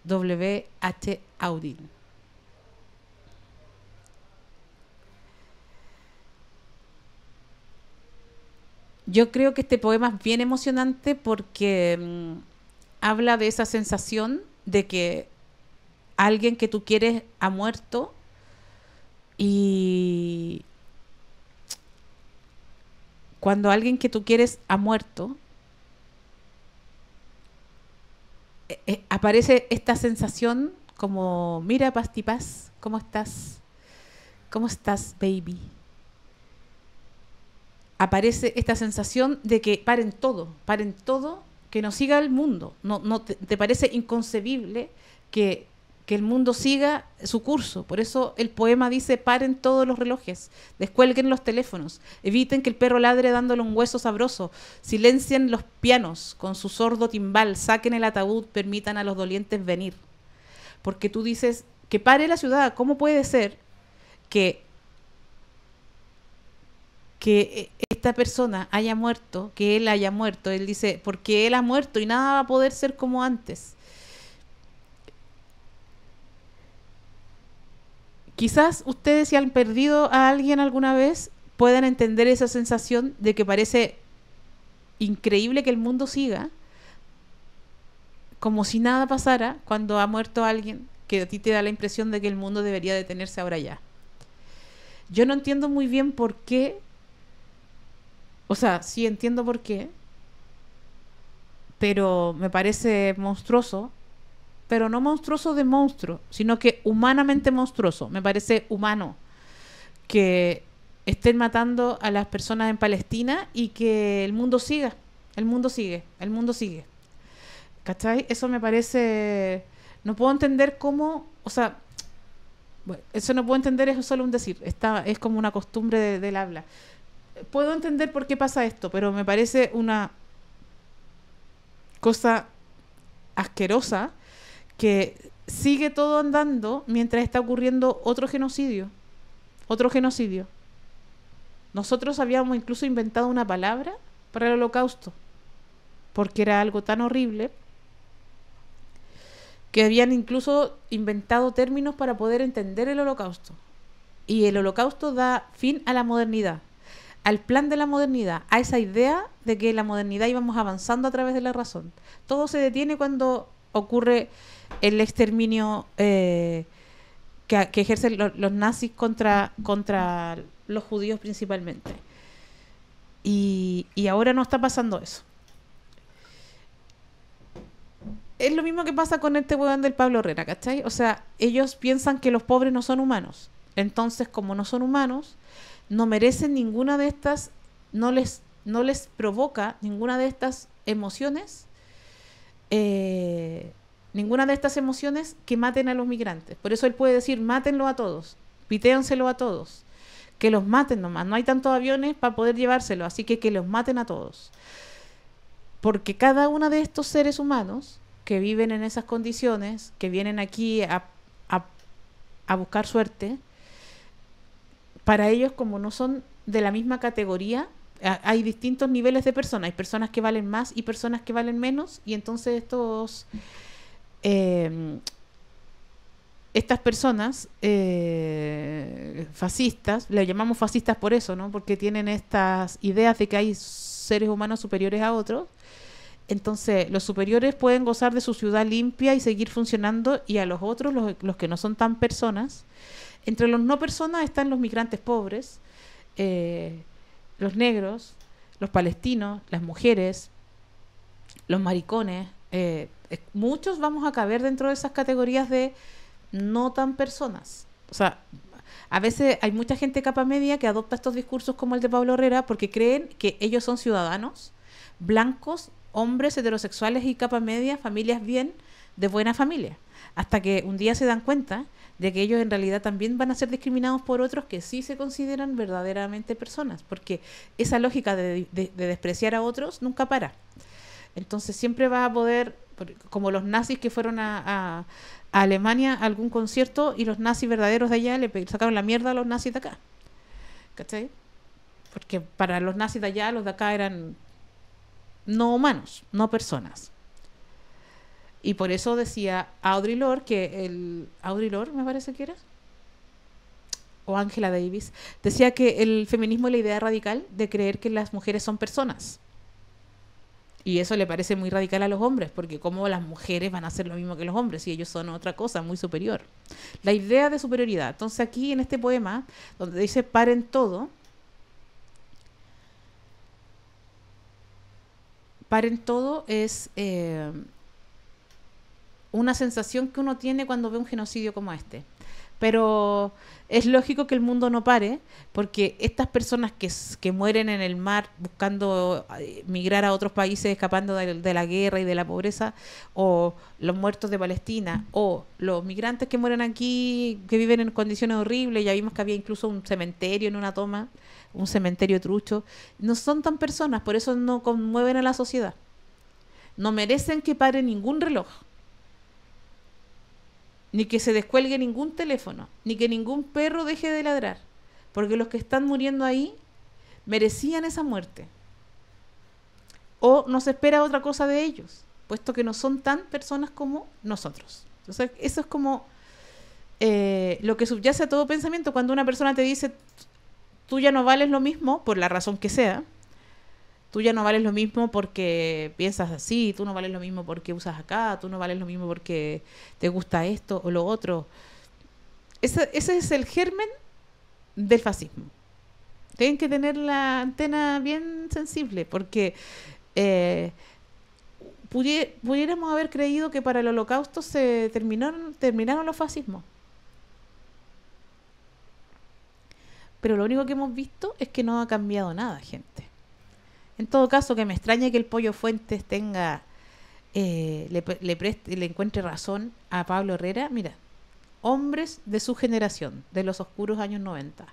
W. H. Audin. Yo creo que este poema es bien emocionante porque mm, habla de esa sensación de que alguien que tú quieres ha muerto y cuando alguien que tú quieres ha muerto, eh, eh, aparece esta sensación como, mira, Pastipaz, ¿cómo estás? ¿Cómo estás, baby? Aparece esta sensación de que paren todo, paren todo, que nos siga el mundo. No, no te parece inconcebible que que el mundo siga su curso. Por eso el poema dice, paren todos los relojes, descuelguen los teléfonos, eviten que el perro ladre dándole un hueso sabroso, silencien los pianos con su sordo timbal, saquen el ataúd, permitan a los dolientes venir. Porque tú dices, que pare la ciudad, ¿cómo puede ser que, que esta persona haya muerto, que él haya muerto? Él dice, porque él ha muerto y nada va a poder ser como antes quizás ustedes si han perdido a alguien alguna vez puedan entender esa sensación de que parece increíble que el mundo siga como si nada pasara cuando ha muerto alguien que a ti te da la impresión de que el mundo debería detenerse ahora ya. Yo no entiendo muy bien por qué, o sea, sí entiendo por qué, pero me parece monstruoso pero no monstruoso de monstruo, sino que humanamente monstruoso. Me parece humano que estén matando a las personas en Palestina y que el mundo siga, el mundo sigue, el mundo sigue. ¿Cachai? Eso me parece... No puedo entender cómo, o sea, eso no puedo entender, es solo un decir, está, es como una costumbre del habla. Puedo entender por qué pasa esto, pero me parece una cosa asquerosa que sigue todo andando mientras está ocurriendo otro genocidio. Otro genocidio. Nosotros habíamos incluso inventado una palabra para el holocausto, porque era algo tan horrible que habían incluso inventado términos para poder entender el holocausto. Y el holocausto da fin a la modernidad, al plan de la modernidad, a esa idea de que la modernidad íbamos avanzando a través de la razón. Todo se detiene cuando ocurre el exterminio eh, que, ejercen los nazis contra, contra los judíos principalmente. Y, ahora no está pasando eso. Es lo mismo que pasa con este huevón del Pablo Herrera, ¿cachai? O sea, ellos piensan que los pobres no son humanos. Entonces, como no son humanos, no merecen ninguna de estas, no les, no les provoca ninguna de estas emociones. Eh, ninguna de estas emociones que maten a los migrantes. Por eso él puede decir, mátenlo a todos, pitéanselo a todos, que los maten nomás. No hay tantos aviones para poder llevárselo, así que que los maten a todos. Porque cada uno de estos seres humanos que viven en esas condiciones, que vienen aquí a, a, a buscar suerte, para ellos como no son de la misma categoría, hay distintos niveles de personas. Hay personas que valen más y personas que valen menos, y entonces estos... Em, estas personas eh, fascistas, le llamamos fascistas por eso, ¿no? Porque tienen estas ideas de que hay seres humanos superiores a otros. Entonces, los superiores pueden gozar de su ciudad limpia y seguir funcionando, y a los otros, los, que no son tan personas. Entre los no personas están los migrantes pobres, eh, los negros, los palestinos, las mujeres, los maricones, eh, muchos vamos a caber dentro de esas categorías de no tan personas. O sea, a veces hay mucha gente capa media que adopta estos discursos como el de Pablo Herrera porque creen que ellos son ciudadanos, blancos, hombres heterosexuales y capa media, familias bien, de buena familia. Hasta que un día se dan cuenta de que ellos en realidad también van a ser discriminados por otros que sí se consideran verdaderamente personas, porque esa lógica de, de despreciar a otros nunca para. Entonces siempre va a poder, como los nazis que fueron a, Alemania a algún concierto y los nazis verdaderos de allá le sacaron la mierda a los nazis de acá. ¿Cachai? Porque para los nazis de allá, los de acá eran no humanos, no personas. Y por eso decía Audrey Lorde que el. Audrey Lorde, me parece que era. O Angela Davis. Decía que el feminismo es la idea radical de creer que las mujeres son personas. Y eso le parece muy radical a los hombres, porque cómo las mujeres van a hacer lo mismo que los hombres, y ellos son otra cosa, muy superior. La idea de superioridad. Entonces aquí en este poema, donde dice paren todo, paren todo es eh, una sensación que uno tiene cuando ve un genocidio como este. Pero es lógico que el mundo no pare, porque estas personas que, mueren en el mar buscando eh, migrar a otros países, escapando de, de, la guerra y de la pobreza, o los muertos de Palestina, o los migrantes que mueren aquí, que viven en condiciones horribles, ya vimos que había incluso un cementerio en una toma, un cementerio trucho, no son tan personas, por eso no conmueven a la sociedad. No merecen que pare ningún reloj ni que se descuelgue ningún teléfono, ni que ningún perro deje de ladrar, porque los que están muriendo ahí merecían esa muerte. O nos espera otra cosa de ellos, puesto que no son tan personas como nosotros. Entonces, eso es como eh, lo que subyace a todo pensamiento cuando una persona te dice, tú ya no vales lo mismo, por la razón que sea, tú ya no vales lo mismo porque piensas así, tú no vales lo mismo porque usas acá, tú no vales lo mismo porque te gusta esto o lo otro. Ese, es el germen del fascismo. Tienen que tener la antena bien sensible porque eh, pudiéramos haber creído que para el holocausto se terminaron, terminaron los fascismos. Pero lo único que hemos visto es que no ha cambiado nada, gente. En todo caso, que me extrañe que el Pollo Fuentes tenga, eh, le, le encuentre razón a Pablo Herrera. Mira, hombres de su generación, de los oscuros años 90.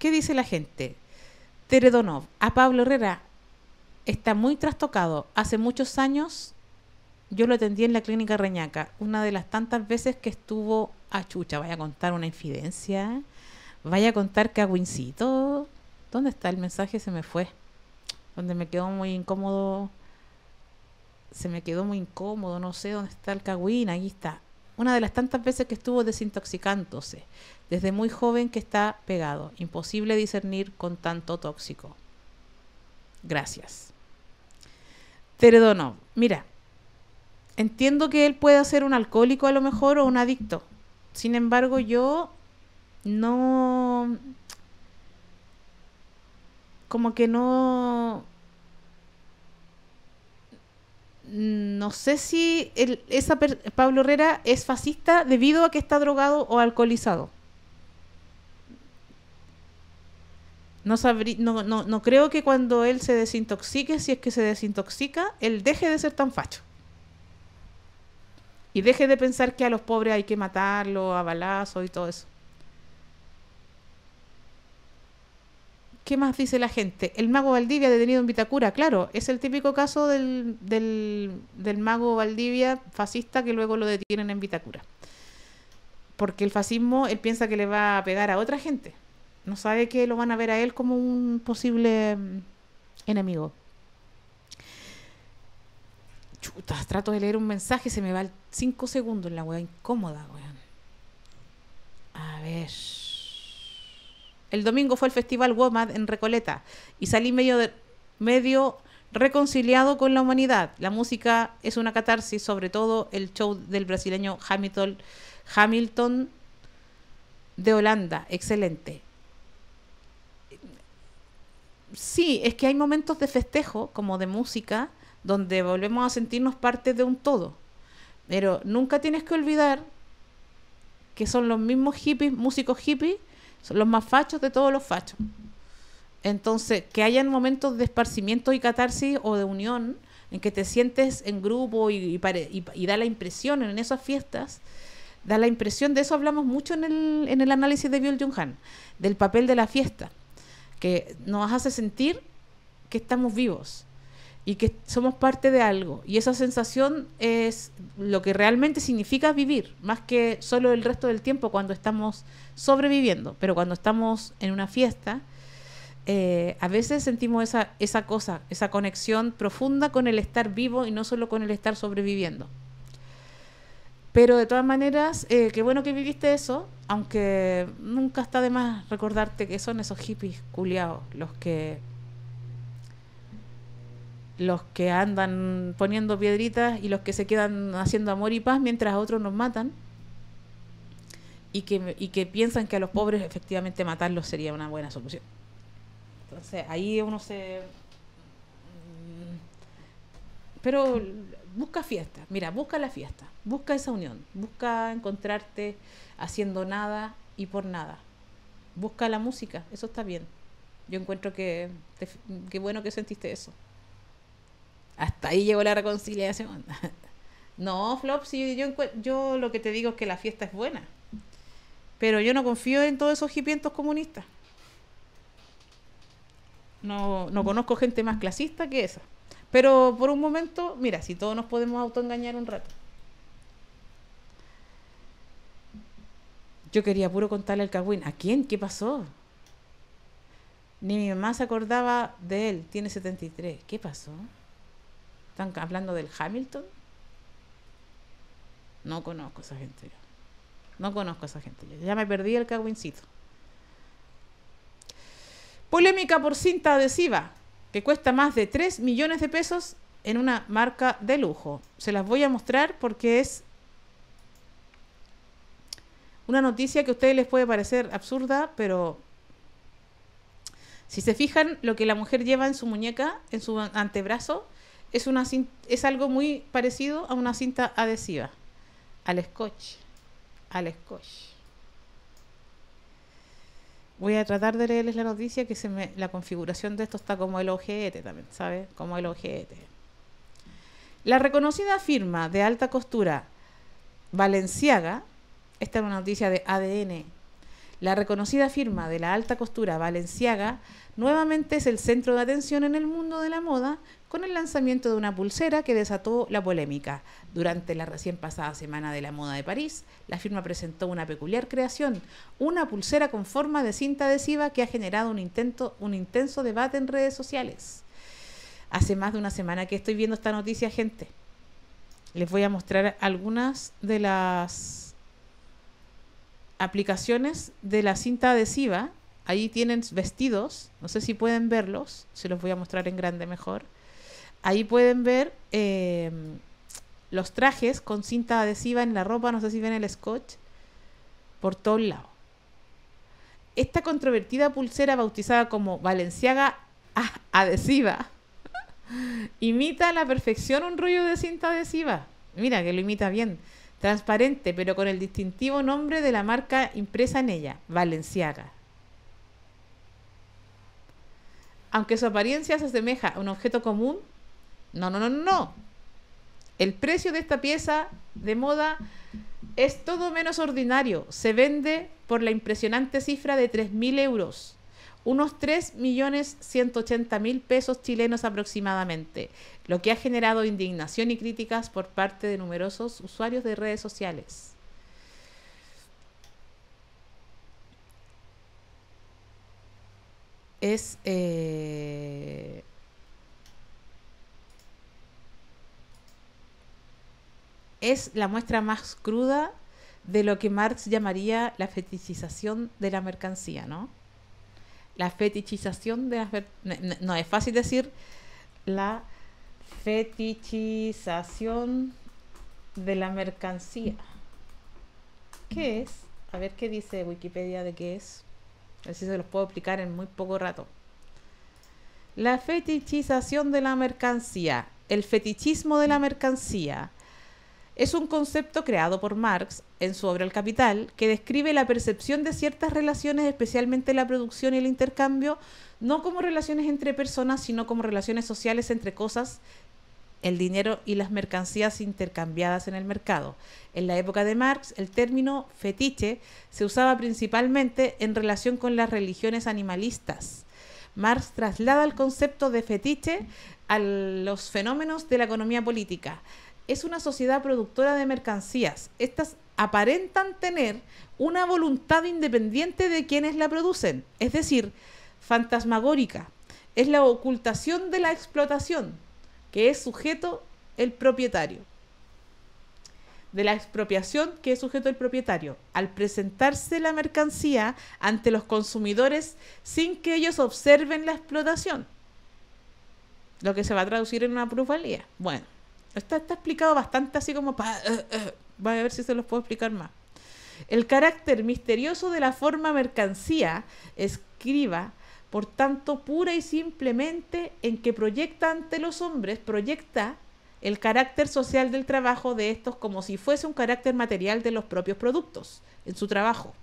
¿Qué dice la gente? Teredonov, a Pablo Herrera está muy trastocado. Hace muchos años yo lo atendí en la clínica Reñaca, una de las tantas veces que estuvo ah, chucha, vaya a contar una infidencia, vaya a contar cagüincito. ¿Dónde está el mensaje? Se me fue. Donde me quedó muy incómodo. Se me quedó muy incómodo, no sé dónde está el cagüín, ahí está. Una de las tantas veces que estuvo desintoxicándose, desde muy joven que está pegado. Imposible discernir con tanto tóxico. Gracias. Teredono. mira, entiendo que él puede ser un alcohólico a lo mejor o un adicto, sin embargo, yo no... Como que no... No sé si esa Pablo Herrera es fascista debido a que está drogado o alcoholizado. No, no, no, no creo que cuando él se desintoxique, si es que se desintoxica, él deje de ser tan facho. Y deje de pensar que a los pobres hay que matarlos a balazos y todo eso. ¿Qué más dice la gente? El mago Valdivia detenido en Vitacura. Claro, es el típico caso del, del mago Valdivia fascista que luego lo detienen en Vitacura. Porque el fascismo, él piensa que le va a pegar a otra gente. No sabe que lo van a ver a él como un posible mm, enemigo trato de leer un mensaje, se me va cinco segundos la weá incómoda, A ver. El domingo fue el festival WOMAD en Recoleta y salí medio, medio reconciliado con la humanidad. La música es una catarsis, sobre todo el show del brasileño Hamilton de Holanda. Excelente. Sí, es que hay momentos de festejo, como de música, donde volvemos a sentirnos parte de un todo. Pero nunca tienes que olvidar que son los mismos hippies, músicos hippies, son los más fachos de todos los fachos. Entonces, que hayan momentos de esparcimiento y catarsis o de unión, en que te sientes en grupo y, da la impresión en esas fiestas, da la impresión, de eso hablamos mucho en el, en el análisis de Bill Jung-Han, del papel de la fiesta, que nos hace sentir que estamos vivos, y que somos parte de algo. Y esa sensación es lo que realmente significa vivir, más que solo el resto del tiempo cuando estamos sobreviviendo, pero cuando estamos en una fiesta, eh, a veces sentimos esa, esa cosa, esa conexión profunda con el estar vivo y no solo con el estar sobreviviendo. Pero de todas maneras, eh, qué bueno que viviste eso, aunque nunca está de más recordarte que son esos hippies culiados los que los que andan poniendo piedritas y los que se quedan haciendo amor y paz mientras a otros nos matan y que, piensan que a los pobres efectivamente matarlos sería una buena solución. Entonces ahí uno se... Mm, pero busca fiesta, mira, busca la fiesta, busca esa unión, busca encontrarte haciendo nada y por nada. Busca la música, eso está bien. Yo encuentro que, qué bueno que sentiste eso. Hasta ahí llegó la reconciliación. No, Flop, si yo, yo lo que te digo es que la fiesta es buena. Pero yo no confío en todos esos hipientos comunistas. No, no conozco gente más clasista que esa. Pero por un momento, mira, si todos nos podemos autoengañar un rato. Yo quería puro contarle al Cagüín. ¿A quién? ¿Qué pasó? Ni mi mamá se acordaba de él. Tiene 73. ¿Qué pasó? ¿Están hablando del Hamilton? No conozco a esa gente No conozco esa gente Ya me perdí el cagüincito. Polémica por cinta adhesiva, que cuesta más de 3 millones de pesos en una marca de lujo. Se las voy a mostrar porque es una noticia que a ustedes les puede parecer absurda, pero si se fijan lo que la mujer lleva en su muñeca, en su antebrazo, es, una es algo muy parecido a una cinta adhesiva, al scotch, al Voy a tratar de leerles la noticia que se me, la configuración de esto está como el OGT también, ¿sabe? Como el ogt La reconocida firma de alta costura Valenciaga, esta es una noticia de ADN, la reconocida firma de la alta costura Valenciaga nuevamente es el centro de atención en el mundo de la moda con el lanzamiento de una pulsera que desató la polémica. Durante la recién pasada Semana de la Moda de París, la firma presentó una peculiar creación, una pulsera con forma de cinta adhesiva que ha generado un, un intenso debate en redes sociales. Hace más de una semana que estoy viendo esta noticia, gente. Les voy a mostrar algunas de las aplicaciones de la cinta adhesiva. Ahí tienen vestidos, no sé si pueden verlos, se los voy a mostrar en grande mejor. Ahí pueden ver em, los trajes con cinta adhesiva en la ropa, no sé si ven el scotch, por el lado. Esta controvertida pulsera bautizada como Valenciaga adhesiva imita a la perfección un rollo de cinta adhesiva. Mira que lo imita bien transparente, pero con el distintivo nombre de la marca impresa en ella, Valenciaga. Aunque su apariencia se asemeja a un objeto común, no, no, no, no. El precio de esta pieza de moda es todo menos ordinario. Se vende por la impresionante cifra de 3.000 euros unos 3.180.000 pesos chilenos aproximadamente, lo que ha generado indignación y críticas por parte de numerosos usuarios de redes sociales. Es... Eh, es la muestra más cruda de lo que Marx llamaría la fetichización de la mercancía, ¿no? la fetichización de las... No, es fácil decir la fetichización de la mercancía. ¿Qué es? A ver qué dice Wikipedia de qué es. si se los puedo explicar en muy poco rato. La fetichización de la mercancía, el fetichismo de la mercancía, es un concepto creado por Marx en su obra El Capital, que describe la percepción de ciertas relaciones, especialmente la producción y el intercambio, no como relaciones entre personas, sino como relaciones sociales entre cosas, el dinero y las mercancías intercambiadas en el mercado. En la época de Marx, el término fetiche se usaba principalmente en relación con las religiones animalistas. Marx traslada el concepto de fetiche a los fenómenos de la economía política es una sociedad productora de mercancías. Estas aparentan tener una voluntad independiente de quienes la producen, es decir, fantasmagórica. Es la ocultación de la explotación, que es sujeto el propietario. De la expropiación que es sujeto el propietario, al presentarse la mercancía ante los consumidores sin que ellos observen la explotación. Lo que se va a traducir en una profanía, Bueno. Está, explicado bastante así como para... Eh, eh. a ver si se los puedo explicar más. El carácter misterioso de la forma mercancía escriba, por tanto, pura y simplemente en que proyecta ante los hombres, proyecta el carácter social del trabajo de estos como si fuese un carácter material de los propios productos en su trabajo.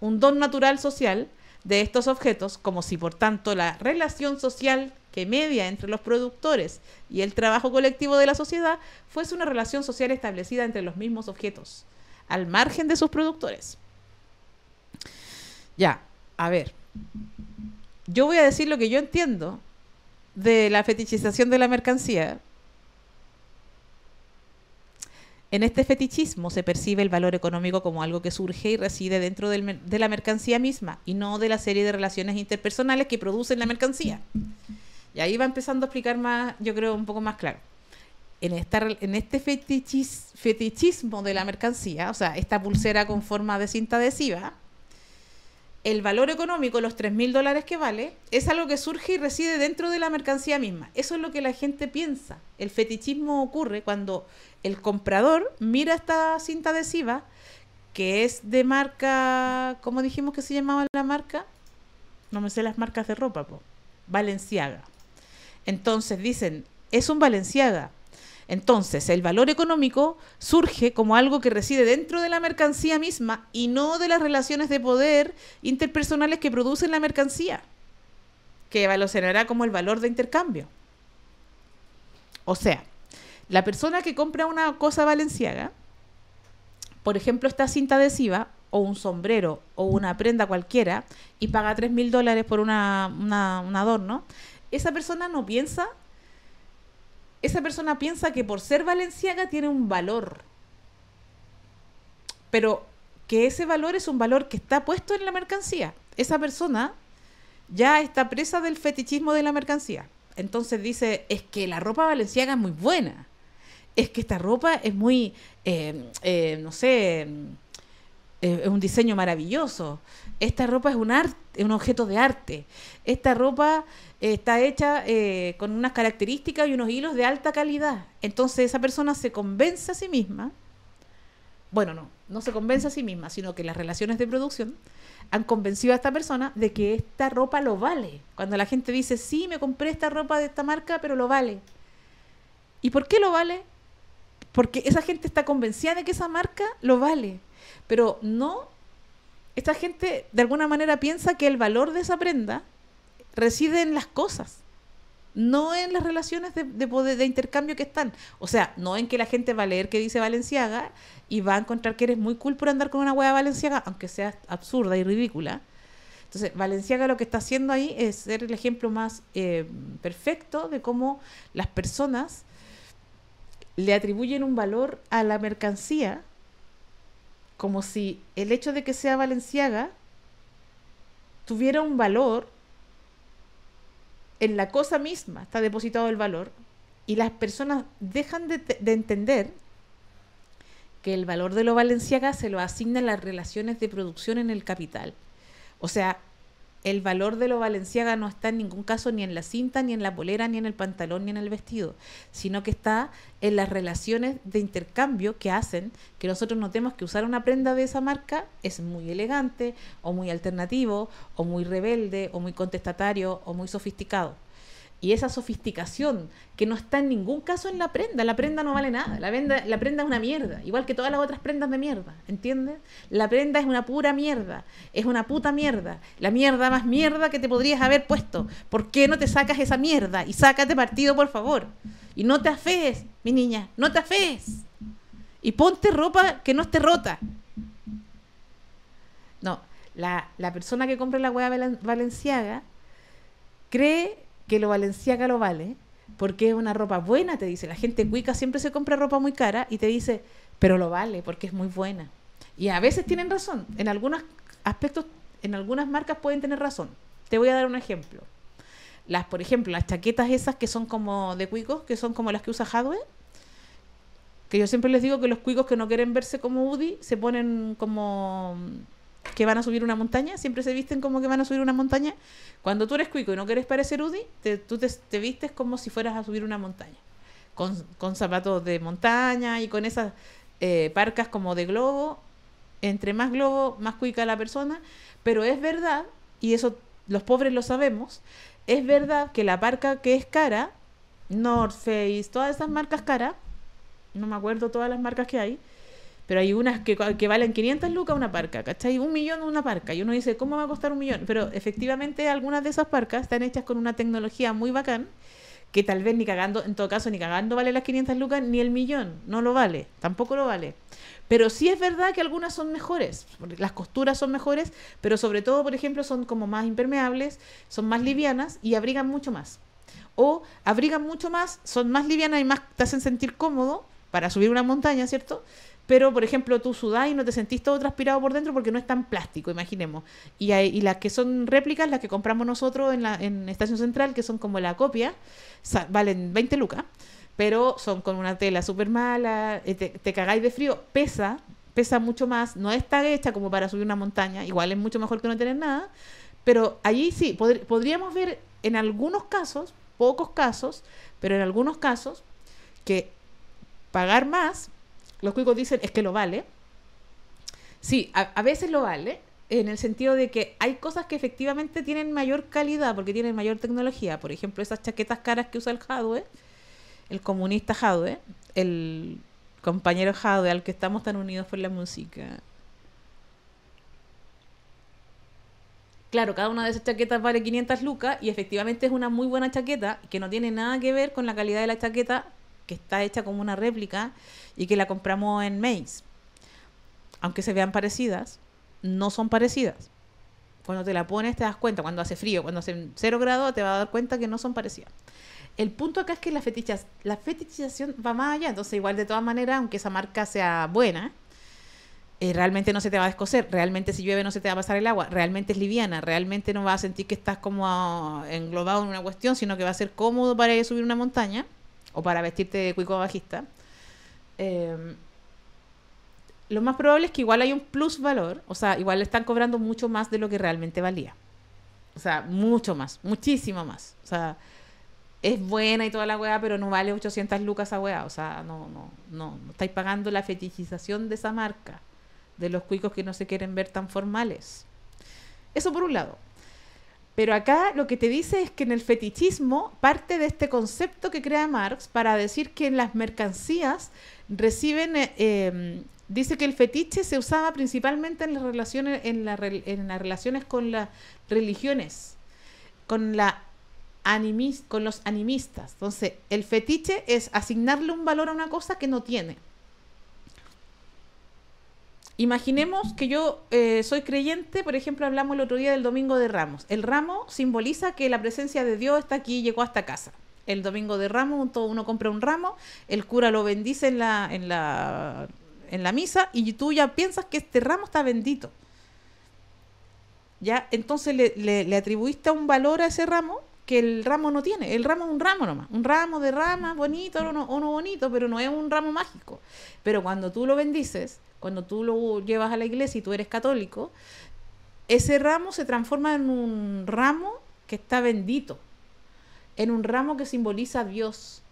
Un don natural social de estos objetos como si, por tanto, la relación social que media entre los productores y el trabajo colectivo de la sociedad fuese una relación social establecida entre los mismos objetos, al margen de sus productores. Ya, a ver. Yo voy a decir lo que yo entiendo de la fetichización de la mercancía. En este fetichismo se percibe el valor económico como algo que surge y reside dentro de la mercancía misma y no de la serie de relaciones interpersonales que producen la mercancía. Y ahí va empezando a explicar más, yo creo, un poco más claro. En, este fetichismo de la mercancía, o sea, esta pulsera con forma de cinta adhesiva, el valor económico, los 3.000 mil dólares que vale, es algo que surge y reside dentro de la mercancía misma. Eso es lo que la gente piensa. El fetichismo ocurre cuando el comprador mira esta cinta adhesiva, que es de marca, ¿cómo dijimos que se llamaba la marca? No me sé las marcas de ropa, pues, Valenciaga. Entonces dicen, es un Valenciaga. Entonces, el valor económico surge como algo que reside dentro de la mercancía misma y no de las relaciones de poder interpersonales que producen la mercancía, que evaluará como el valor de intercambio. O sea, la persona que compra una cosa valenciaga, por ejemplo, esta cinta adhesiva o un sombrero o una prenda cualquiera y paga 3.000 mil dólares por una, un adorno, esa persona no piensa, esa persona piensa que por ser valenciaga tiene un valor. Pero que ese valor es un valor que está puesto en la mercancía. Esa persona ya está presa del fetichismo de la mercancía. Entonces dice, es que la ropa valenciaga es muy buena. Es que esta ropa es muy, eh, eh, no sé, es un diseño maravilloso. Esta ropa es un, arte, un objeto de arte. Esta ropa está hecha eh, con unas características y unos hilos de alta calidad. Entonces esa persona se convence a sí misma, bueno, no, no se convence a sí misma, sino que las relaciones de producción han convencido a esta persona de que esta ropa lo vale. Cuando la gente dice, sí, me compré esta ropa de esta marca, pero lo vale. ¿Y por qué lo vale? Porque esa gente está convencida de que esa marca lo vale. Pero no, esta gente de alguna manera piensa que el valor de esa prenda reside en las cosas, no en las relaciones de, poder, de intercambio que están. O sea, no en que la gente va a leer que dice Valenciaga y va a encontrar que eres muy cool por andar con una hueá Valenciaga, aunque sea absurda y ridícula. Entonces, Valenciaga lo que está haciendo ahí es ser el ejemplo más eh, perfecto de cómo las personas le atribuyen un valor a la mercancía como si el hecho de que sea Valenciaga tuviera un valor en la cosa misma, está depositado el valor, y las personas dejan de, entender que el valor de lo Valenciaga se lo asignan las relaciones de producción en el capital. O sea, el valor de lo valenciaga no está en ningún caso ni en la cinta, ni en la polera, ni en el pantalón, ni en el vestido, sino que está en las relaciones de intercambio que hacen que nosotros notemos que usar una prenda de esa marca es muy elegante, o muy alternativo, o muy rebelde, o muy contestatario, o muy sofisticado y esa sofisticación que no está en ningún caso en la prenda. La prenda no vale nada. La prenda, la prenda es una mierda, igual que todas las otras prendas de mierda. ¿Entiendes? La prenda es una pura mierda. Es una puta mierda. La mierda más mierda que te podrías haber puesto. ¿Por qué no te sacas esa mierda? Y sácate partido, por favor. Y no te afees, mi niña. No te afees. Y ponte ropa que no esté rota. No, la, la persona que compra la hueá valenciaga cree que lo valenciaga lo vale, porque es una ropa buena, te dice. La gente cuica siempre se compra ropa muy cara y te dice, pero lo vale porque es muy buena. Y a veces tienen razón. En algunos aspectos, en algunas marcas pueden tener razón. Te voy a dar un ejemplo. Las, por ejemplo, las chaquetas esas que son como de cuicos, que son como las que usa Hadwe, que yo siempre les digo que los cuicos que no quieren verse como Woody se ponen como que van a subir una montaña, siempre se visten como que van a subir una montaña. Cuando tú eres cuico y no quieres parecer UDI, tú te, vistes como si fueras a subir una montaña, con, con zapatos de montaña y con esas eh, parcas como de globo. Entre más globo, más cuica la persona, pero es verdad, y eso los pobres lo sabemos, es verdad que la parca que es cara, North Face, todas esas marcas caras, no me acuerdo todas las marcas que hay, pero hay unas que, valen 500 lucas una parca, ¿cachai? Un millón una parca. Y uno dice, ¿cómo va a costar un millón? Pero efectivamente algunas de esas parcas están hechas con una tecnología muy bacán que tal vez ni cagando, en todo caso, ni cagando vale las 500 lucas ni el millón. No lo vale, tampoco lo vale. Pero sí es verdad que algunas son mejores, las costuras son mejores, pero sobre todo, por ejemplo, son como más impermeables, son más livianas y abrigan mucho más. O abrigan mucho más, son más livianas y más te hacen sentir cómodo para subir una montaña, ¿cierto? pero por ejemplo tú sudás y no te sentís todo transpirado por dentro porque no es tan plástico, imaginemos. Y, las que son réplicas, las que compramos nosotros en, la, en Estación Central, que son como la copia, valen 20 lucas, pero son con una tela súper mala, eh, te, cagáis de frío, pesa, pesa mucho más, no está hecha como para subir una montaña, igual es mucho mejor que no tener nada, pero allí sí, podríamos ver en algunos casos, pocos casos, pero en algunos casos, que pagar más los cuicos dicen es que lo vale. Sí, a, veces lo vale, en el sentido de que hay cosas que efectivamente tienen mayor calidad porque tienen mayor tecnología. Por ejemplo, esas chaquetas caras que usa el Hadwe, el comunista Hadwe, el compañero Hadwe al que estamos tan unidos por la música. Claro, cada una de esas chaquetas vale 500 lucas y efectivamente es una muy buena chaqueta que no tiene nada que ver con la calidad de la chaqueta que está hecha como una réplica y que la compramos en Mace, aunque se vean parecidas, no son parecidas. Cuando te la pones te das cuenta, cuando hace frío, cuando hace cero grado, te vas a dar cuenta que no son parecidas. El punto acá es que la, fetichas, la fetichización va más allá, entonces igual de todas maneras, aunque esa marca sea buena, eh, realmente no se te va a descoser, realmente si llueve no se te va a pasar el agua, realmente es liviana, realmente no vas a sentir que estás como englobado en una cuestión, sino que va a ser cómodo para subir una montaña o para vestirte de cuico bajista. Em, lo más probable es que igual hay un plus valor, o sea, igual le están cobrando mucho más de lo que realmente valía. O sea, mucho más, muchísimo más. O sea, es buena y toda la weá, pero no vale 800 lucas esa weá. O sea, no, no, no, no estáis pagando la fetichización de esa marca, de los cuicos que no se quieren ver tan formales. Eso por un lado. Pero acá lo que te dice es que en el fetichismo parte de este concepto que crea Marx para decir que en las mercancías reciben, eh, em, dice que el fetiche se usaba principalmente en las relaciones, en, las relaciones con las religiones, con, la con los animistas. Entonces, el fetiche es asignarle un valor a una cosa que no tiene. Imaginemos que yo eh, soy creyente, por ejemplo, hablamos el otro día del Domingo de Ramos. El ramo simboliza que la presencia de Dios está aquí y llegó hasta casa el domingo de ramo, uno compra un ramo, el cura lo bendice en la, en la, en la misa y tú ya piensas que este ramo está bendito. ¿Ya? Entonces le, atribuiste un valor a ese ramo que el ramo no tiene. El ramo es un ramo nomás. Un ramo de ramas, bonito o no bonito, pero no es un ramo mágico. Pero cuando tú lo bendices, cuando tú lo llevas a la iglesia y tú eres católico, ese ramo se transforma en un ramo que está bendito en un ramo que simboliza a Dios,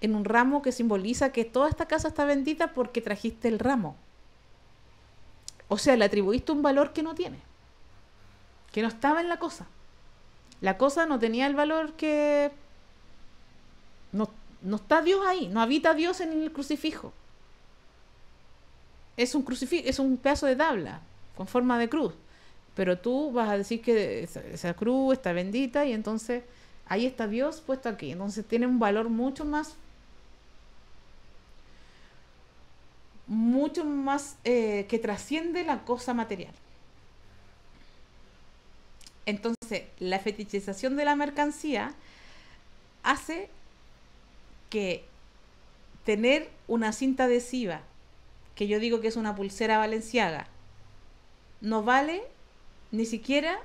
en un ramo que simboliza que toda esta casa está bendita porque trajiste el ramo. O sea, le atribuiste un valor que no tiene, que no estaba en la cosa. La cosa no tenía el valor que... No, no está Dios ahí, no habita Dios en el crucifijo. Es un, crucifijo, es un pedazo de tabla con forma de cruz. Pero tú vas a decir que esa cruz está bendita y entonces Ahí está Dios puesto aquí. Entonces tiene un valor mucho más mucho más eh, que trasciende la cosa material. Entonces, la fetichización de la mercancía hace que tener una cinta adhesiva, que yo digo que es una pulsera valenciaga, no vale ni siquiera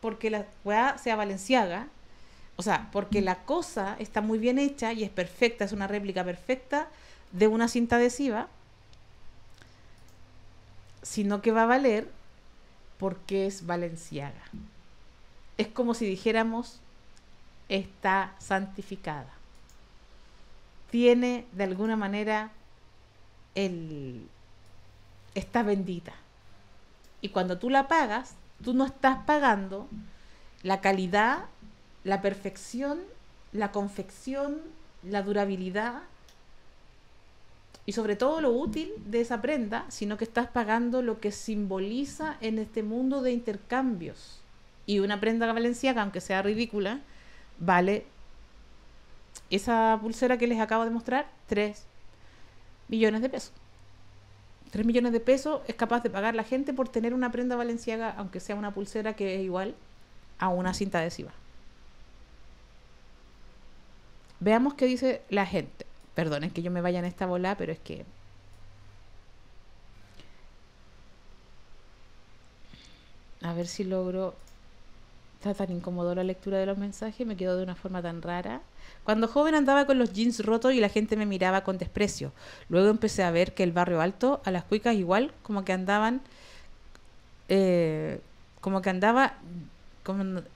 porque la weá sea valenciaga, o sea, porque la cosa está muy bien hecha y es perfecta, es una réplica perfecta de una cinta adhesiva, sino que va a valer porque es valenciaga. Es como si dijéramos, está santificada. Tiene de alguna manera el... está bendita. Y cuando tú la pagas, tú no estás pagando la calidad la perfección, la confección, la durabilidad y sobre todo lo útil de esa prenda, sino que estás pagando lo que simboliza en este mundo de intercambios. Y una prenda valenciaga, aunque sea ridícula, vale esa pulsera que les acabo de mostrar, 3 millones de pesos. 3 millones de pesos es capaz de pagar la gente por tener una prenda valenciaga, aunque sea una pulsera que es igual a una cinta adhesiva. Veamos qué dice la gente. Perdonen que yo me vaya en esta bola, pero es que... A ver si logro está tan incómodo la lectura de los mensajes, me quedó de una forma tan rara. Cuando joven andaba con los jeans rotos y la gente me miraba con desprecio. Luego empecé a ver que el barrio alto, a las cuicas igual, como que andaban, eh, como que andaba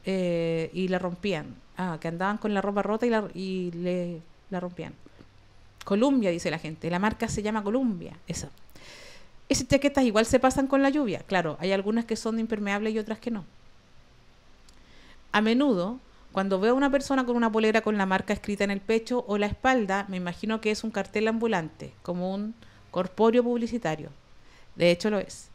eh, y la rompían. Ah, que andaban con la ropa rota y la, y la rompían. Columbia, dice la gente. La marca se llama Columbia. Esa. Esas chaquetas igual se pasan con la lluvia. Claro, hay algunas que son impermeables y otras que no. A menudo, cuando veo a una persona con una polera con la marca escrita en el pecho o la espalda, me imagino que es un cartel ambulante, como un corpóreo publicitario. De hecho, lo es.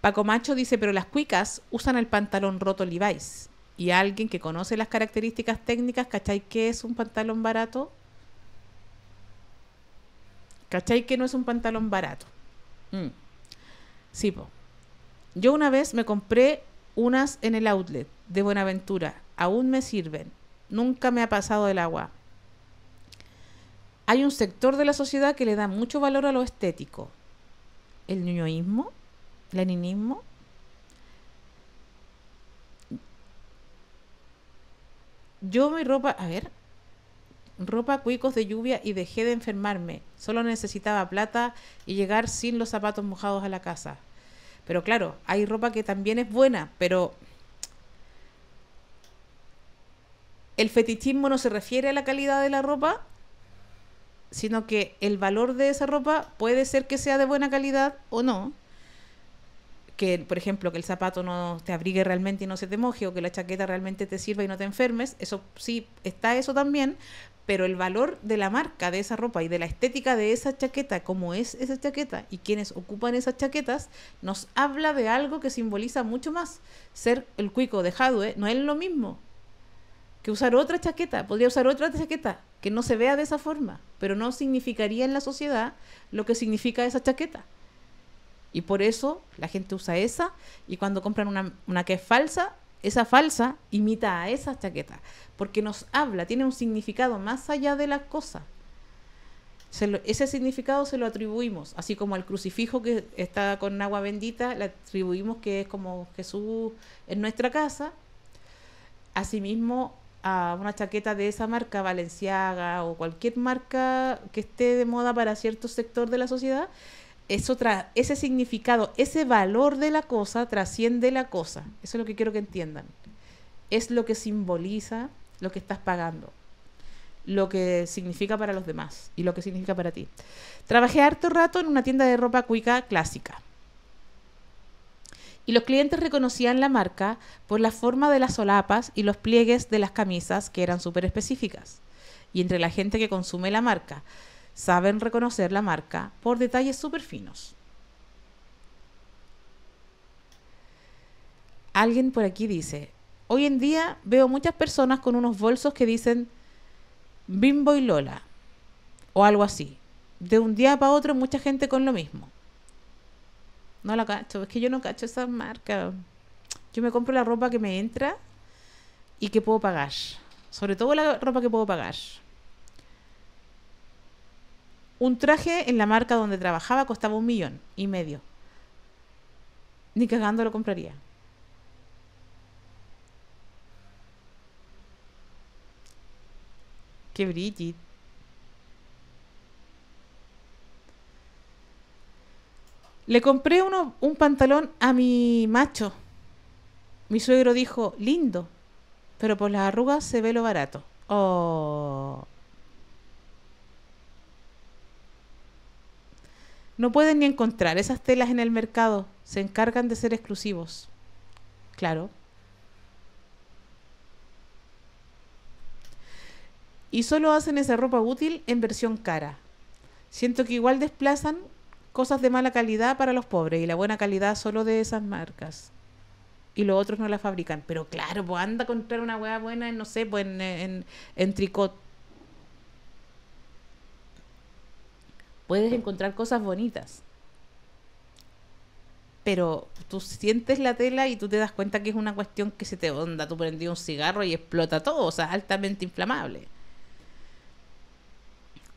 Paco Macho dice, pero las cuicas usan el pantalón roto Levi's. Y alguien que conoce las características técnicas, ¿cachai que es un pantalón barato? ¿Cachai que no es un pantalón barato? Mm. Sí, po. Yo una vez me compré unas en el outlet de Buenaventura. Aún me sirven. Nunca me ha pasado el agua. Hay un sector de la sociedad que le da mucho valor a lo estético. ¿El niñoísmo? leninismo, yo mi ropa, a ver, ropa cuicos de lluvia y dejé de enfermarme. Solo necesitaba plata y llegar sin los zapatos mojados a la casa. Pero claro, hay ropa que también es buena, pero el fetichismo no se refiere a la calidad de la ropa, sino que el valor de esa ropa puede ser que sea de buena calidad o no que, por ejemplo, que el zapato no te abrigue realmente y no se te moje, o que la chaqueta realmente te sirva y no te enfermes, eso sí, está eso también, pero el valor de la marca de esa ropa y de la estética de esa chaqueta, cómo es esa chaqueta y quienes ocupan esas chaquetas, nos habla de algo que simboliza mucho más. Ser el cuico de Hadwe no es lo mismo que usar otra chaqueta, podría usar otra chaqueta que no se vea de esa forma, pero no significaría en la sociedad lo que significa esa chaqueta. Y por eso la gente usa esa y cuando compran una, una que es falsa, esa falsa imita a esa chaqueta, porque nos habla, tiene un significado más allá de la cosa. ese significado se lo atribuimos, así como al crucifijo que está con agua bendita, le atribuimos que es como Jesús en nuestra casa. Asimismo, a una chaqueta de esa marca, Valenciaga o cualquier marca que esté de moda para cierto sector de la sociedad, es ese significado, ese valor de la cosa trasciende la cosa. Eso es lo que quiero que entiendan. Es lo que simboliza lo que estás pagando, lo que significa para los demás y lo que significa para ti. Trabajé harto rato en una tienda de ropa cuica clásica. Y los clientes reconocían la marca por la forma de las solapas y los pliegues de las camisas que eran súper específicas. Y entre la gente que consume la marca, saben reconocer la marca por detalles súper finos. Alguien por aquí dice, hoy en día veo muchas personas con unos bolsos que dicen Bimbo y Lola o algo así. De un día para otro mucha gente con lo mismo. No la cacho, es que yo no cacho esa marca. Yo me compro la ropa que me entra y que puedo pagar. Sobre todo la ropa que puedo pagar. Un traje en la marca donde trabajaba costaba un millón y medio. Ni cagando lo compraría. Qué Bridget. Le compré uno, un pantalón a mi macho. Mi suegro dijo, lindo, pero por las arrugas se ve lo barato. Oh. No pueden ni encontrar esas telas en el mercado, se encargan de ser exclusivos. Claro. Y solo hacen esa ropa útil en versión cara. Siento que igual desplazan cosas de mala calidad para los pobres y la buena calidad solo de esas marcas. Y los otros no la fabrican. Pero claro, pues, anda a comprar una hueá buena, en, no sé, pues en, en tricot puedes encontrar cosas bonitas. Pero tú sientes la tela y tú te das cuenta que es una cuestión que se te onda. Tú prendí un cigarro y explota todo, o sea, altamente inflamable.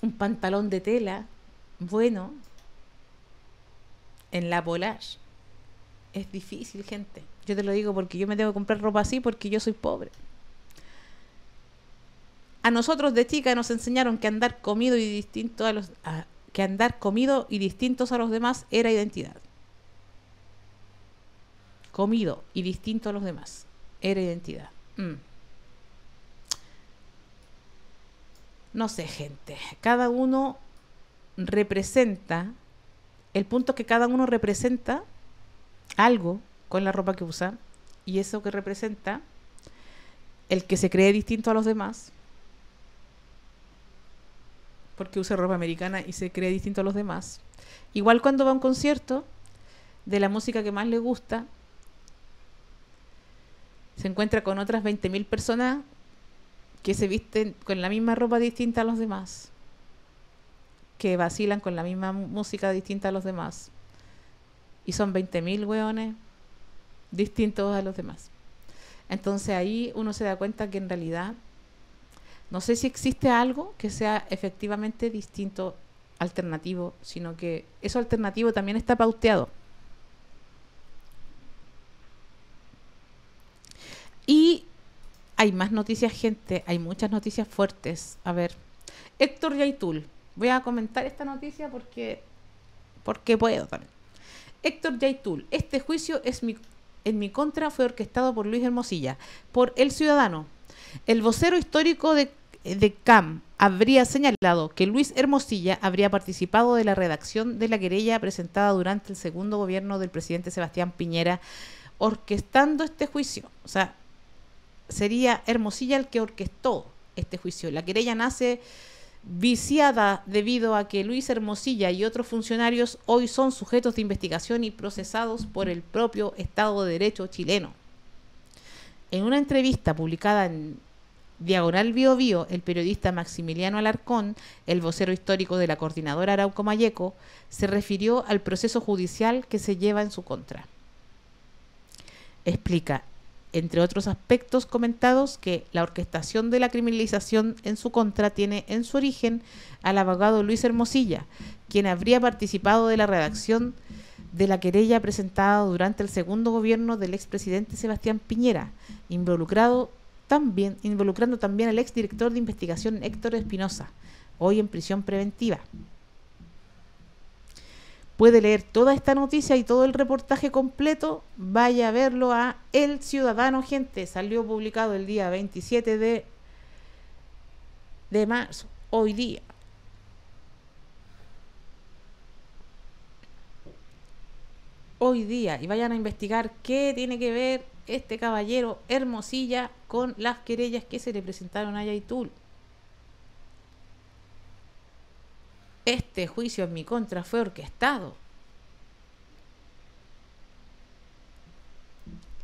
Un pantalón de tela, bueno, en la polar. Es difícil, gente. Yo te lo digo porque yo me tengo que comprar ropa así porque yo soy pobre. A nosotros de chica nos enseñaron que andar comido y distinto a los, que andar comido y distintos a los demás era identidad. Comido y distinto a los demás era identidad. Mm. No sé, gente. Cada uno representa, el punto que cada uno representa algo con la ropa que usa y eso que representa el que se cree distinto a los demás que usa ropa americana y se cree distinto a los demás. Igual cuando va a un concierto de la música que más le gusta, se encuentra con otras 20.000 personas que se visten con la misma ropa distinta a los demás, que vacilan con la misma música distinta a los demás. Y son 20.000 weones distintos a los demás. Entonces ahí uno se da cuenta que en realidad no sé si existe algo que sea efectivamente distinto, alternativo, sino que eso alternativo también está pauteado. Y hay más noticias, gente, hay muchas noticias fuertes. A ver, Héctor Yaitul. Voy a comentar esta noticia porque, porque puedo también. Héctor Yaitul, este juicio es en mi contra fue orquestado por Luis Hermosilla, por El Ciudadano. El vocero histórico de de CAM habría señalado que Luis Hermosilla habría participado de la redacción de la querella presentada durante el segundo gobierno del presidente Sebastián Piñera, orquestando este juicio. O sea, sería Hermosilla el que orquestó este juicio. La querella nace viciada debido a que Luis Hermosilla y otros funcionarios hoy son sujetos de investigación y procesados por el propio Estado de Derecho chileno. En una entrevista publicada en Diagonal Bio Bio, el periodista Maximiliano Alarcón, el vocero histórico de la coordinadora Arauco Mayeco, se refirió al proceso judicial que se lleva en su contra. Explica, entre otros aspectos comentados, que la orquestación de la criminalización en su contra tiene en su origen al abogado Luis Hermosilla, quien habría participado de la redacción de la querella presentada durante el segundo gobierno del expresidente Sebastián Piñera, involucrado también involucrando también al exdirector de investigación Héctor Espinosa, hoy en prisión preventiva. Puede leer toda esta noticia y todo el reportaje completo, vaya a verlo a El Ciudadano Gente, salió publicado el día 27 de, de marzo, hoy día. Hoy día, y vayan a investigar qué tiene que ver este caballero Hermosilla con las querellas que se le presentaron a Yaitul. Este juicio en mi contra fue orquestado.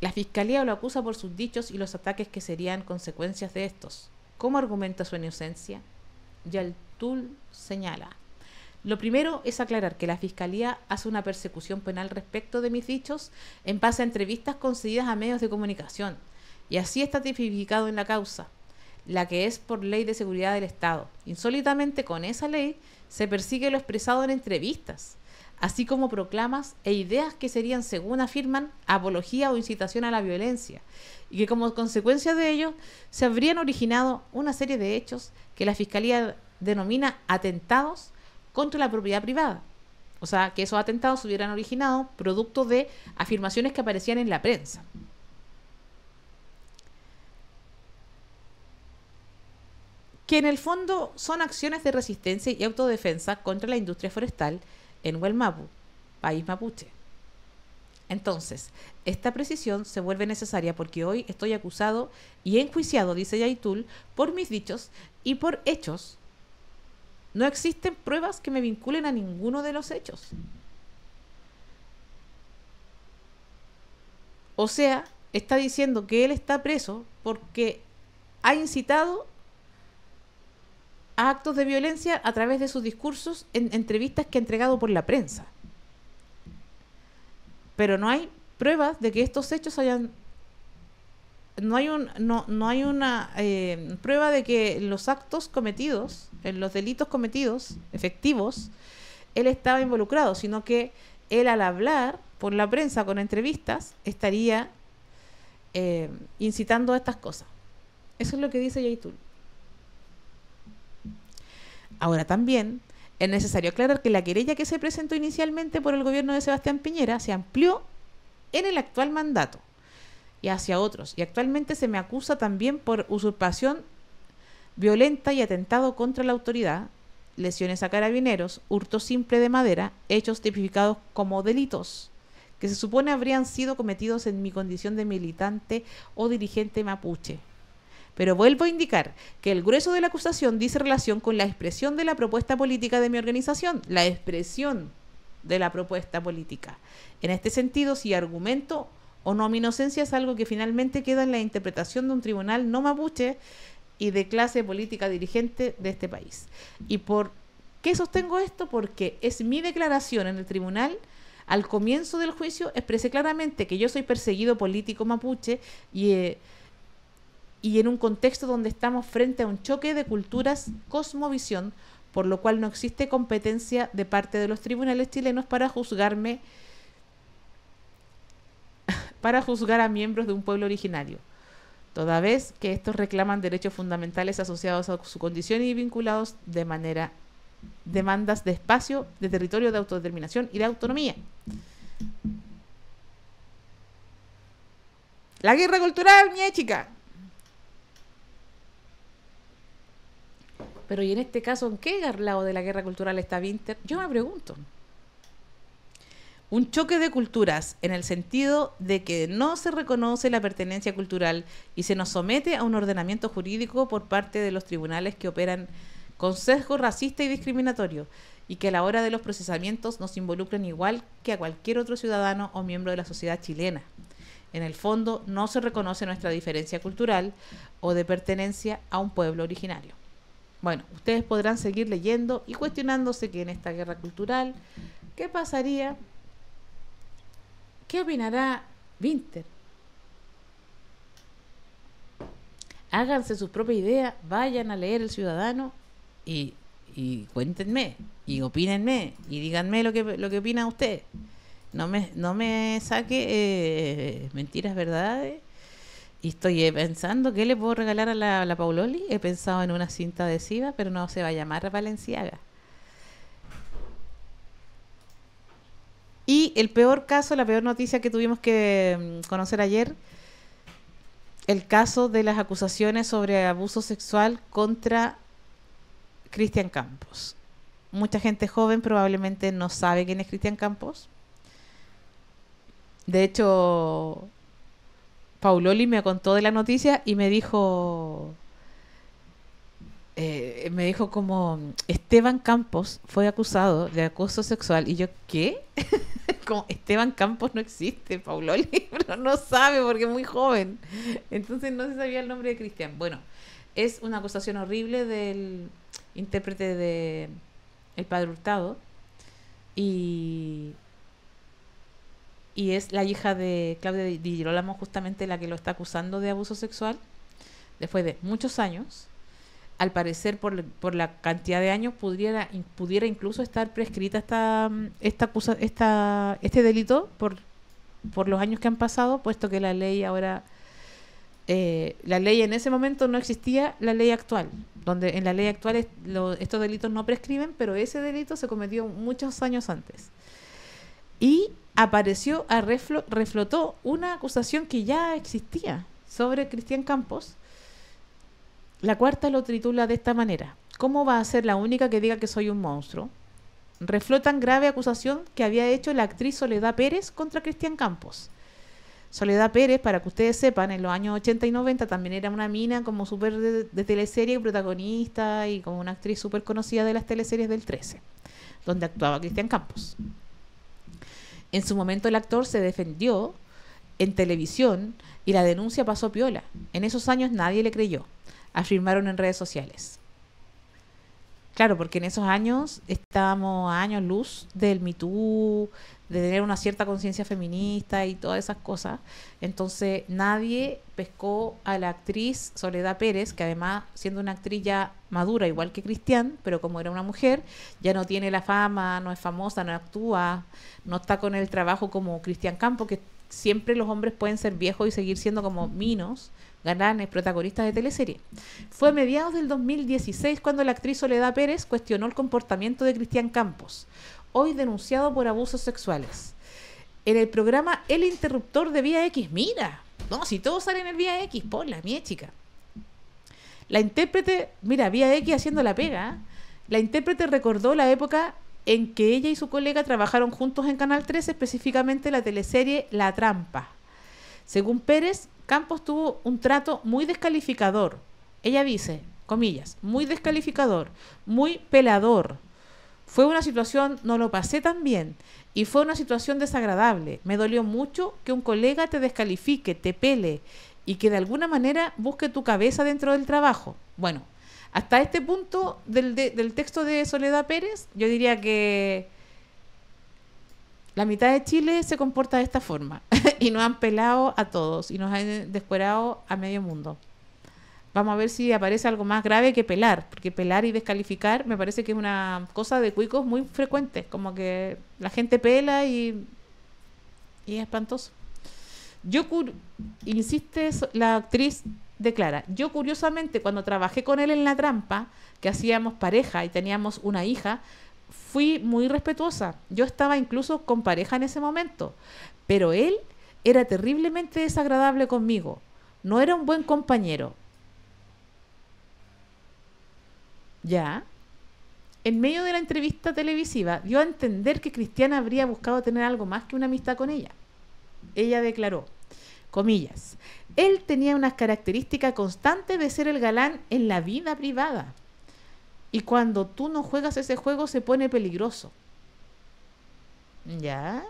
La fiscalía lo acusa por sus dichos y los ataques que serían consecuencias de estos. ¿Cómo argumenta su inocencia? Yaitul señala. Lo primero es aclarar que la Fiscalía hace una persecución penal respecto de mis dichos en base a entrevistas concedidas a medios de comunicación, y así está tipificado en la causa, la que es por ley de seguridad del Estado. Insólitamente con esa ley se persigue lo expresado en entrevistas, así como proclamas e ideas que serían, según afirman, apología o incitación a la violencia, y que como consecuencia de ello se habrían originado una serie de hechos que la Fiscalía denomina atentados, contra la propiedad privada. O sea, que esos atentados se hubieran originado producto de afirmaciones que aparecían en la prensa. Que en el fondo son acciones de resistencia y autodefensa contra la industria forestal en Huelmapu, país mapuche. Entonces, esta precisión se vuelve necesaria porque hoy estoy acusado y enjuiciado, dice Yaitul, por mis dichos y por hechos no existen pruebas que me vinculen a ninguno de los hechos. O sea, está diciendo que él está preso porque ha incitado a actos de violencia a través de sus discursos en entrevistas que ha entregado por la prensa. Pero no hay pruebas de que estos hechos hayan no hay, no, hay una eh, prueba de que los actos cometidos, en eh, los delitos cometidos, efectivos, él estaba involucrado, sino que él al hablar por la prensa con entrevistas estaría eh, incitando a estas cosas. Eso es lo que dice Yaitul. Ahora también es necesario aclarar que la querella que se presentó inicialmente por el gobierno de Sebastián Piñera se amplió en el actual mandato y hacia otros. Y actualmente se me acusa también por usurpación violenta y atentado contra la autoridad, lesiones a carabineros, hurto simple de madera, hechos tipificados como delitos que se supone habrían sido cometidos en mi condición de militante o dirigente mapuche. Pero vuelvo a indicar que el grueso de la acusación dice relación con la expresión de la propuesta política de mi organización, la expresión de la propuesta política. En este sentido, si argumento o no mi inocencia es algo que finalmente queda en la interpretación de un tribunal no mapuche y de clase política dirigente de este país. ¿Y por qué sostengo esto? Porque es mi declaración en el tribunal. Al comienzo del juicio expresé claramente que yo soy perseguido político mapuche y, eh, y en un contexto donde estamos frente a un choque de culturas cosmovisión, por lo cual no existe competencia de parte de los tribunales chilenos para juzgarme para juzgar a miembros de un pueblo originario, toda vez que estos reclaman derechos fundamentales asociados a su condición y vinculados de manera demandas de espacio, de territorio, de autodeterminación y de autonomía. La guerra cultural, mi chica. Pero ¿y en este caso en qué lado de la guerra cultural está Winter? Yo me pregunto un choque de culturas en el sentido de que no se reconoce la pertenencia cultural y se nos somete a un ordenamiento jurídico por parte de los tribunales que operan con sesgo racista y discriminatorio y que a la hora de los procesamientos nos involucren igual que a cualquier otro ciudadano o miembro de la sociedad chilena. En el fondo no se reconoce nuestra diferencia cultural o de pertenencia a un pueblo originario. Bueno, ustedes podrán seguir leyendo y cuestionándose que en esta guerra cultural, ¿qué pasaría ¿Qué opinará Winter? Háganse sus propias ideas, vayan a leer El Ciudadano y, cuéntenme, y opínenme, y díganme lo que, lo que opina usted. No me, no me saque eh, mentiras, verdades. Y estoy eh, pensando qué le puedo regalar a la, la Pauloli. He pensado en una cinta adhesiva, pero no se va a llamar Valenciaga. Y el peor caso, la peor noticia que tuvimos que mm, conocer ayer, el caso de las acusaciones sobre abuso sexual contra Cristian Campos. Mucha gente joven probablemente no sabe quién es Cristian Campos. De hecho, Pauloli me contó de la noticia y me dijo, eh, me dijo como Esteban Campos fue acusado de acoso sexual y yo qué Esteban Campos no existe, Paulo Libro no sabe porque es muy joven. Entonces no se sabía el nombre de Cristian. Bueno, es una acusación horrible del intérprete de El Padre Hurtado y y es la hija de Claudia Di Girolamo justamente la que lo está acusando de abuso sexual después de muchos años al parecer por, la cantidad de años pudiera, incluso estar prescrita esta, mm, esta, este delito por, los años que han pasado, puesto que la ley ahora, eh, la ley en ese momento no existía, la ley actual, donde en la ley actual estos delitos no prescriben, pero ese delito se cometió muchos años antes. Y apareció, a reflotó una acusación que ya existía sobre Cristian Campos la cuarta lo titula de esta manera. ¿Cómo va a ser la única que diga que soy un monstruo? Reflotan grave acusación que había hecho la actriz Soledad Pérez contra Cristian Campos. Soledad Pérez, para que ustedes sepan, en los años 80 y 90 también era una mina como súper de, teleserie y protagonista y como una actriz súper conocida de las teleseries del 13, donde actuaba Cristian Campos. En su momento el actor se defendió en televisión y la denuncia pasó piola. En esos años nadie le creyó afirmaron en redes sociales. Claro, porque en esos años estábamos a años luz del Me de tener una cierta conciencia feminista y todas esas cosas. Entonces nadie pescó a la actriz Soledad Pérez, que además siendo una actriz ya madura, igual que Cristian, pero como era una mujer, ya no tiene la fama, no es famosa, no actúa, no está con el trabajo como Cristian Campo, que siempre los hombres pueden ser viejos y seguir siendo como minos es protagonista de teleserie. Fue a mediados del 2016 cuando la actriz Soledad Pérez cuestionó el comportamiento de Cristian Campos, hoy denunciado por abusos sexuales. En el programa El Interruptor de Vía X, mira, no, si todo sale en el Vía X, por la mía chica. La intérprete, mira, Vía X haciendo la pega, ¿eh? la intérprete recordó la época en que ella y su colega trabajaron juntos en Canal 3, específicamente la teleserie La Trampa según Pérez, Campos tuvo un trato muy descalificador. Ella dice, comillas, muy descalificador, muy pelador. Fue una situación, no lo pasé tan bien, y fue una situación desagradable. Me dolió mucho que un colega te descalifique, te pele, y que de alguna manera busque tu cabeza dentro del trabajo. Bueno, hasta este punto del, del texto de Soledad Pérez, yo diría que la mitad de Chile se comporta de esta forma y nos han pelado a todos y nos han descuerado a medio mundo. Vamos a ver si aparece algo más grave que pelar, porque pelar y descalificar me parece que es una cosa de cuicos muy frecuente, como que la gente pela y, y es espantoso. Yo, insiste la actriz declara, yo curiosamente cuando trabajé con él en la trampa, que hacíamos pareja y teníamos una hija, fui muy respetuosa. Yo estaba incluso con pareja en ese momento, pero él era terriblemente desagradable conmigo. No era un buen compañero. Ya. En medio de la entrevista televisiva dio a entender que Cristiana habría buscado tener algo más que una amistad con ella. Ella declaró, comillas, él tenía una característica constante de ser el galán en la vida privada y cuando tú no juegas ese juego se pone peligroso. ¿Ya?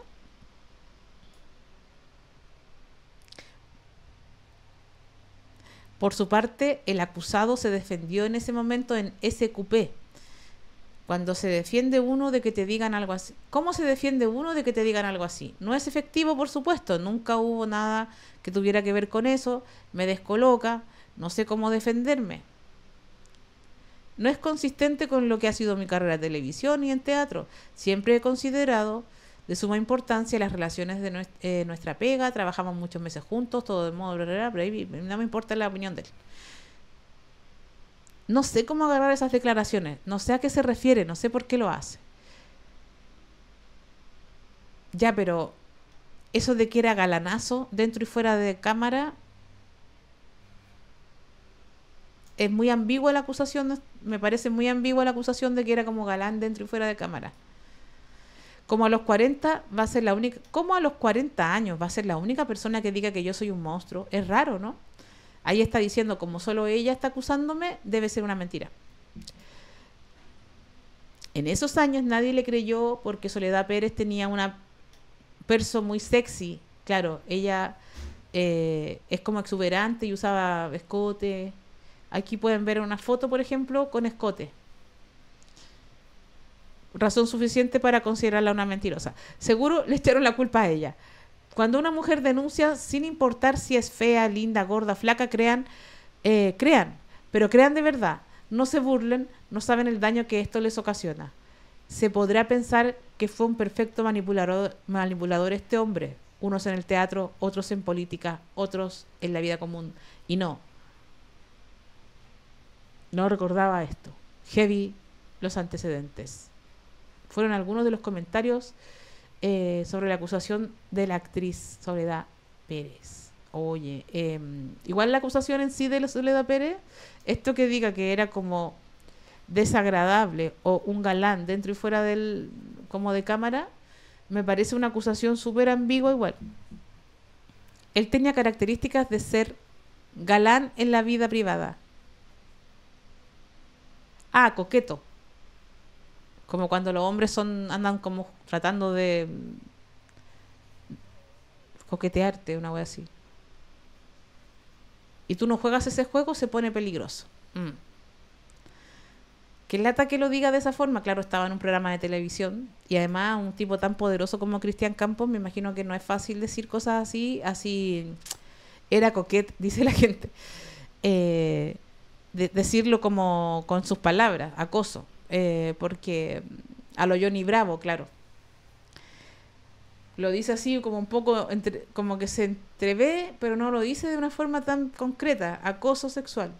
Por su parte, el acusado se defendió en ese momento en SQP. Cuando se defiende uno de que te digan algo así. ¿Cómo se defiende uno de que te digan algo así? No es efectivo, por supuesto. Nunca hubo nada que tuviera que ver con eso. Me descoloca. No sé cómo defenderme no es consistente con lo que ha sido mi carrera en televisión y en teatro. Siempre he considerado de suma importancia las relaciones de eh, nuestra, pega, trabajamos muchos meses juntos, todo de modo, no me importa la opinión de él. No sé cómo agarrar esas declaraciones, no sé a qué se refiere, no sé por qué lo hace. Ya, pero eso de que era galanazo dentro y fuera de cámara, es muy ambigua la acusación, me parece muy ambigua la acusación de que era como galán dentro y fuera de cámara. Como a los 40 va a ser la única, como a los 40 años va a ser la única persona que diga que yo soy un monstruo, es raro, ¿no? Ahí está diciendo, como solo ella está acusándome, debe ser una mentira. En esos años nadie le creyó porque Soledad Pérez tenía una perso muy sexy. Claro, ella eh, es como exuberante y usaba escote, Aquí pueden ver una foto, por ejemplo, con escote. Razón suficiente para considerarla una mentirosa. Seguro le echaron la culpa a ella. Cuando una mujer denuncia, sin importar si es fea, linda, gorda, flaca, crean, eh, crean, pero crean de verdad. No se burlen, no saben el daño que esto les ocasiona. Se podrá pensar que fue un perfecto manipulador, manipulador este hombre, unos en el teatro, otros en política, otros en la vida común. Y no, no recordaba esto. Heavy los antecedentes. Fueron algunos de los comentarios eh, sobre la acusación de la actriz Soledad Pérez. Oye, em, igual la acusación en sí de la Soledad Pérez, esto que diga que era como desagradable o un galán dentro y fuera del como de cámara, me parece una acusación súper ambigua igual. Él tenía características de ser galán en la vida privada, Ah, coqueto. Como cuando los hombres son andan como tratando de coquetearte, una wea así. Y tú no juegas ese juego, se pone peligroso. Mm. Que lata que lo diga de esa forma, claro, estaba en un programa de televisión y además un tipo tan poderoso como Cristian Campos, me imagino que no es fácil decir cosas así, así era coquete, dice la gente. Eh, decirlo como con sus palabras, acoso, eh, porque a lo Johnny Bravo, claro. Lo dice así como un poco, entre, como que se entrevé, pero no lo dice de una forma tan concreta, acoso sexual.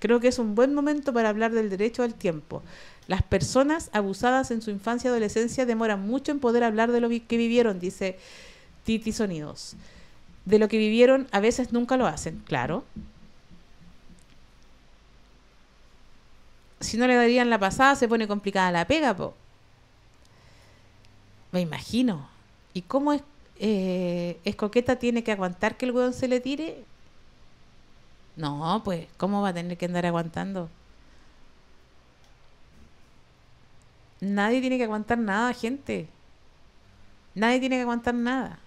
Creo que es un buen momento para hablar del derecho al tiempo. Las personas abusadas en su infancia y adolescencia demoran mucho en poder hablar de lo que vivieron, dice Titi Sonidos. De lo que vivieron a veces nunca lo hacen, claro. si no le darían la pasada, se pone complicada la pega, po. Me imagino. ¿Y cómo eh, es, coqueta tiene que aguantar que el weón se le tire? No, pues, ¿cómo va a tener que andar aguantando? Nadie tiene que aguantar nada, gente. Nadie tiene que aguantar nada.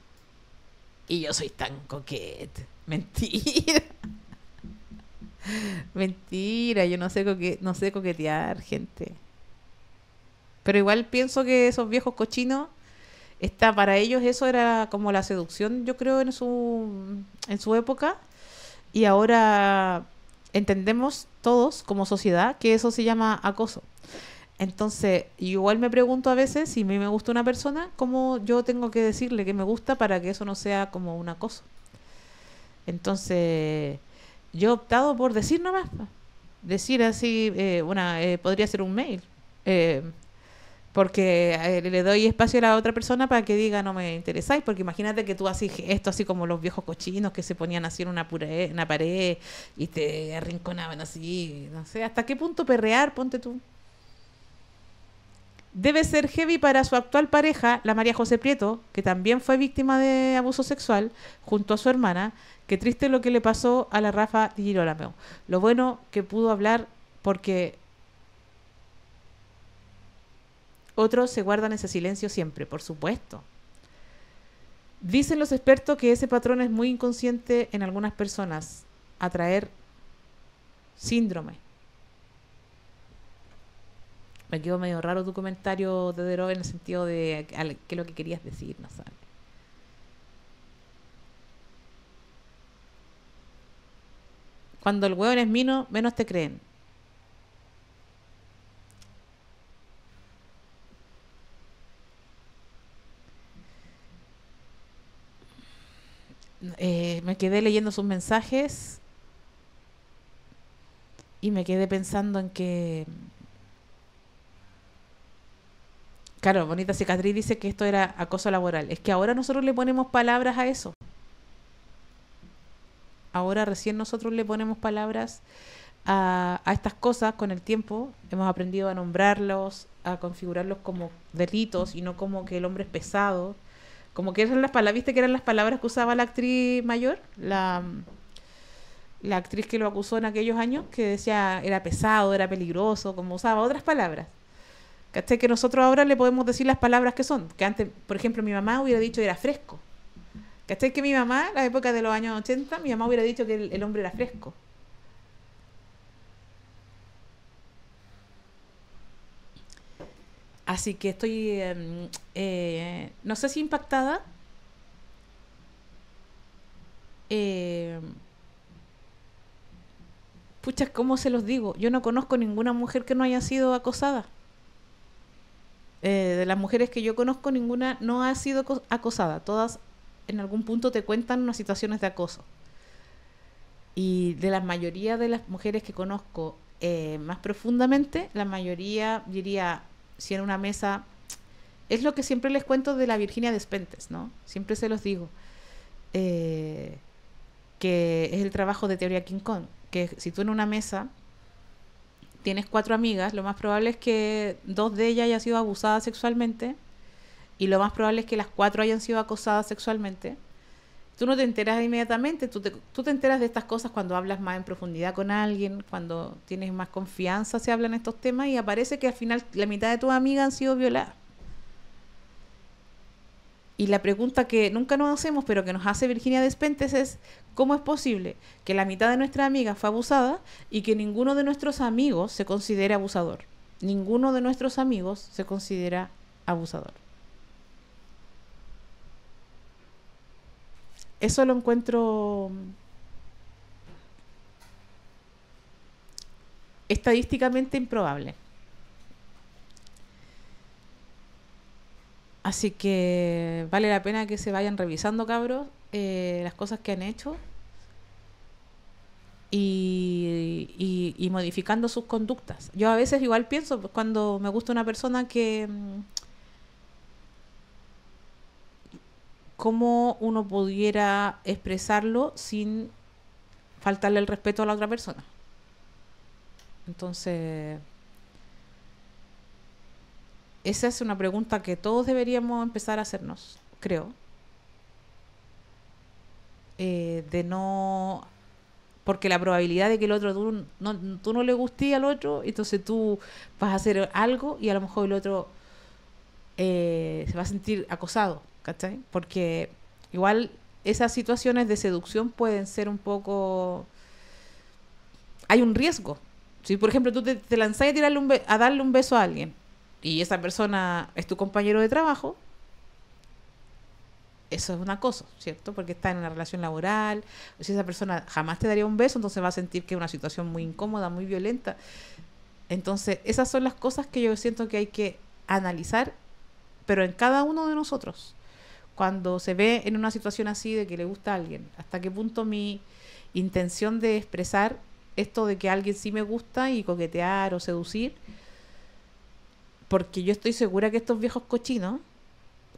Y yo soy tan coquete. Mentira. Mentira, yo no sé, qué no sé coquetear, gente. Pero igual pienso que esos viejos cochinos, está, para ellos eso era como la seducción, yo creo, en su, en su época. Y ahora entendemos todos como sociedad que eso se llama acoso. Entonces, igual me pregunto a veces si a mí me gusta una persona, cómo yo tengo que decirle que me gusta para que eso no sea como un acoso. Entonces, yo he optado por decir nomás. Decir así, eh, una, eh, podría ser un mail. Eh, porque eh, le doy espacio a la otra persona para que diga no me interesáis, porque imagínate que tú haces esto así como los viejos cochinos que se ponían así en una, una pared y te arrinconaban así, no sé, hasta qué punto perrear, ponte tú. Debe ser heavy para su actual pareja, la María José Prieto, que también fue víctima de abuso sexual junto a su hermana. Qué triste lo que le pasó a la Rafa Di Girolamo. Lo bueno que pudo hablar porque otros se guardan ese silencio siempre, por supuesto. Dicen los expertos que ese patrón es muy inconsciente en algunas personas, atraer síndrome me quedó medio raro tu comentario de en el sentido de qué es lo que querías decir, no sabes. Cuando el hueón es mino, menos te creen. Eh, me quedé leyendo sus mensajes y me quedé pensando en que claro, Bonita Cicatriz dice que esto era acoso laboral. Es que ahora nosotros le ponemos palabras a eso. Ahora recién nosotros le ponemos palabras a, estas cosas con el tiempo. Hemos aprendido a nombrarlos, a configurarlos como delitos y no como que el hombre es pesado. Como que eran las palabras, ¿viste que eran las palabras que usaba la actriz mayor? la actriz que lo acusó en aquellos años, que decía era pesado, era peligroso, como usaba otras palabras. Que nosotros ahora le podemos decir las palabras que son. Que antes, por ejemplo, mi mamá hubiera dicho que era fresco. hasta Que mi mamá, en la época de los años 80, mi mamá hubiera dicho que el, hombre era fresco. Así que estoy, em, eh, no sé si impactada. Eh, Pucha, ¿cómo se los digo? Yo no conozco ninguna mujer que no haya sido acosada. Eh, de las mujeres que yo conozco, ninguna no ha sido acosada. Todas en algún punto te cuentan unas situaciones de acoso. Y de la mayoría de las mujeres que conozco eh, más profundamente, la mayoría diría, si en una mesa, es lo que siempre les cuento de la Virginia Despentes, ¿no? Siempre se los digo, eh, que es el trabajo de Teoría King Kong, que si tú en una mesa tienes cuatro amigas, lo más probable es que dos de ellas hayan sido abusadas sexualmente y lo más probable es que las cuatro hayan sido acosadas sexualmente. Tú no te enteras inmediatamente, tú te, tú te enteras de estas cosas cuando hablas más en profundidad con alguien, cuando tienes más confianza, se hablan estos temas y aparece que al final la mitad de tus amigas han sido violadas. Y la pregunta que nunca nos hacemos, pero que nos hace Virginia Despentes es, ¿cómo es posible que la mitad de nuestra amiga fue abusada y que ninguno de nuestros amigos se considere abusador? Ninguno de nuestros amigos se considera abusador. Eso lo encuentro mm, estadísticamente improbable. Así que vale la pena que se vayan revisando, cabros, eh, las cosas que han hecho y, modificando sus conductas. Yo a veces igual pienso, pues, cuando me gusta una persona que... Mm, cómo uno pudiera expresarlo sin faltarle el respeto a la otra persona. Entonces, esa es una pregunta que todos deberíamos empezar a hacernos, creo. Eh, de no... Porque la probabilidad de que el otro tú no, le guste al otro, entonces tú vas a hacer algo y a lo mejor el otro eh, se va a sentir acosado, ¿cachai? Porque igual esas situaciones de seducción pueden ser un poco... Hay un riesgo. Si, por ejemplo, tú te, lanzas lanzás tirarle a darle un beso a alguien y esa persona es tu compañero de trabajo, eso es un acoso, ¿cierto? Porque está en una relación laboral, si esa persona jamás te daría un beso, entonces va a sentir que es una situación muy incómoda, muy violenta. Entonces, esas son las cosas que yo siento que hay que analizar, pero en cada uno de nosotros. Cuando se ve en una situación así de que le gusta a alguien, hasta qué punto mi intención de expresar esto de que alguien sí me gusta y coquetear o seducir, porque yo estoy segura que estos viejos cochinos,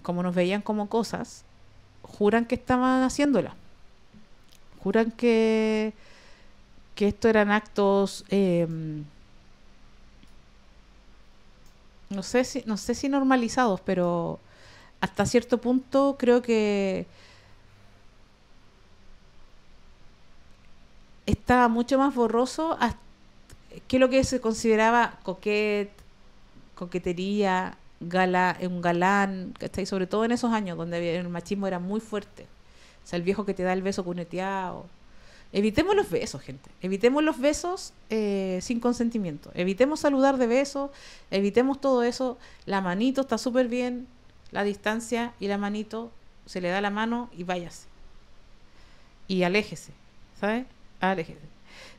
como nos veían como cosas, juran que estaban haciéndola. Juran que, que esto eran actos... Em, no sé si, no sé si normalizados, pero hasta cierto punto creo que estaba mucho más borroso que lo que se consideraba coquete coquetería, gala, un galán, Sobre todo en esos años donde el machismo era muy fuerte. O sea, el viejo que te da el beso cuneteado. Evitemos los besos, gente. Evitemos los besos eh, sin consentimiento. Evitemos saludar de besos. Evitemos todo eso. La manito está súper bien. La distancia y la manito. Se le da la mano y váyase. Y aléjese. ¿Sabe? Aléjese.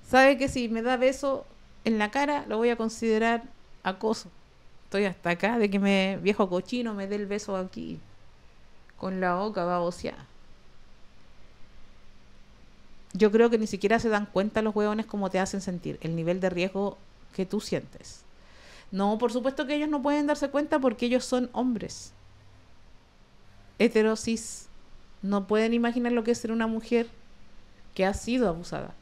Sabe que si me da beso en la cara, lo voy a considerar acoso. Estoy hasta acá de que me viejo cochino me dé el beso aquí. Con la boca baboseada. Yo creo que ni siquiera se dan cuenta los hueones cómo te hacen sentir, el nivel de riesgo que tú sientes. No, por supuesto que ellos no pueden darse cuenta porque ellos son hombres. Heterosis. No pueden imaginar lo que es ser una mujer que ha sido abusada.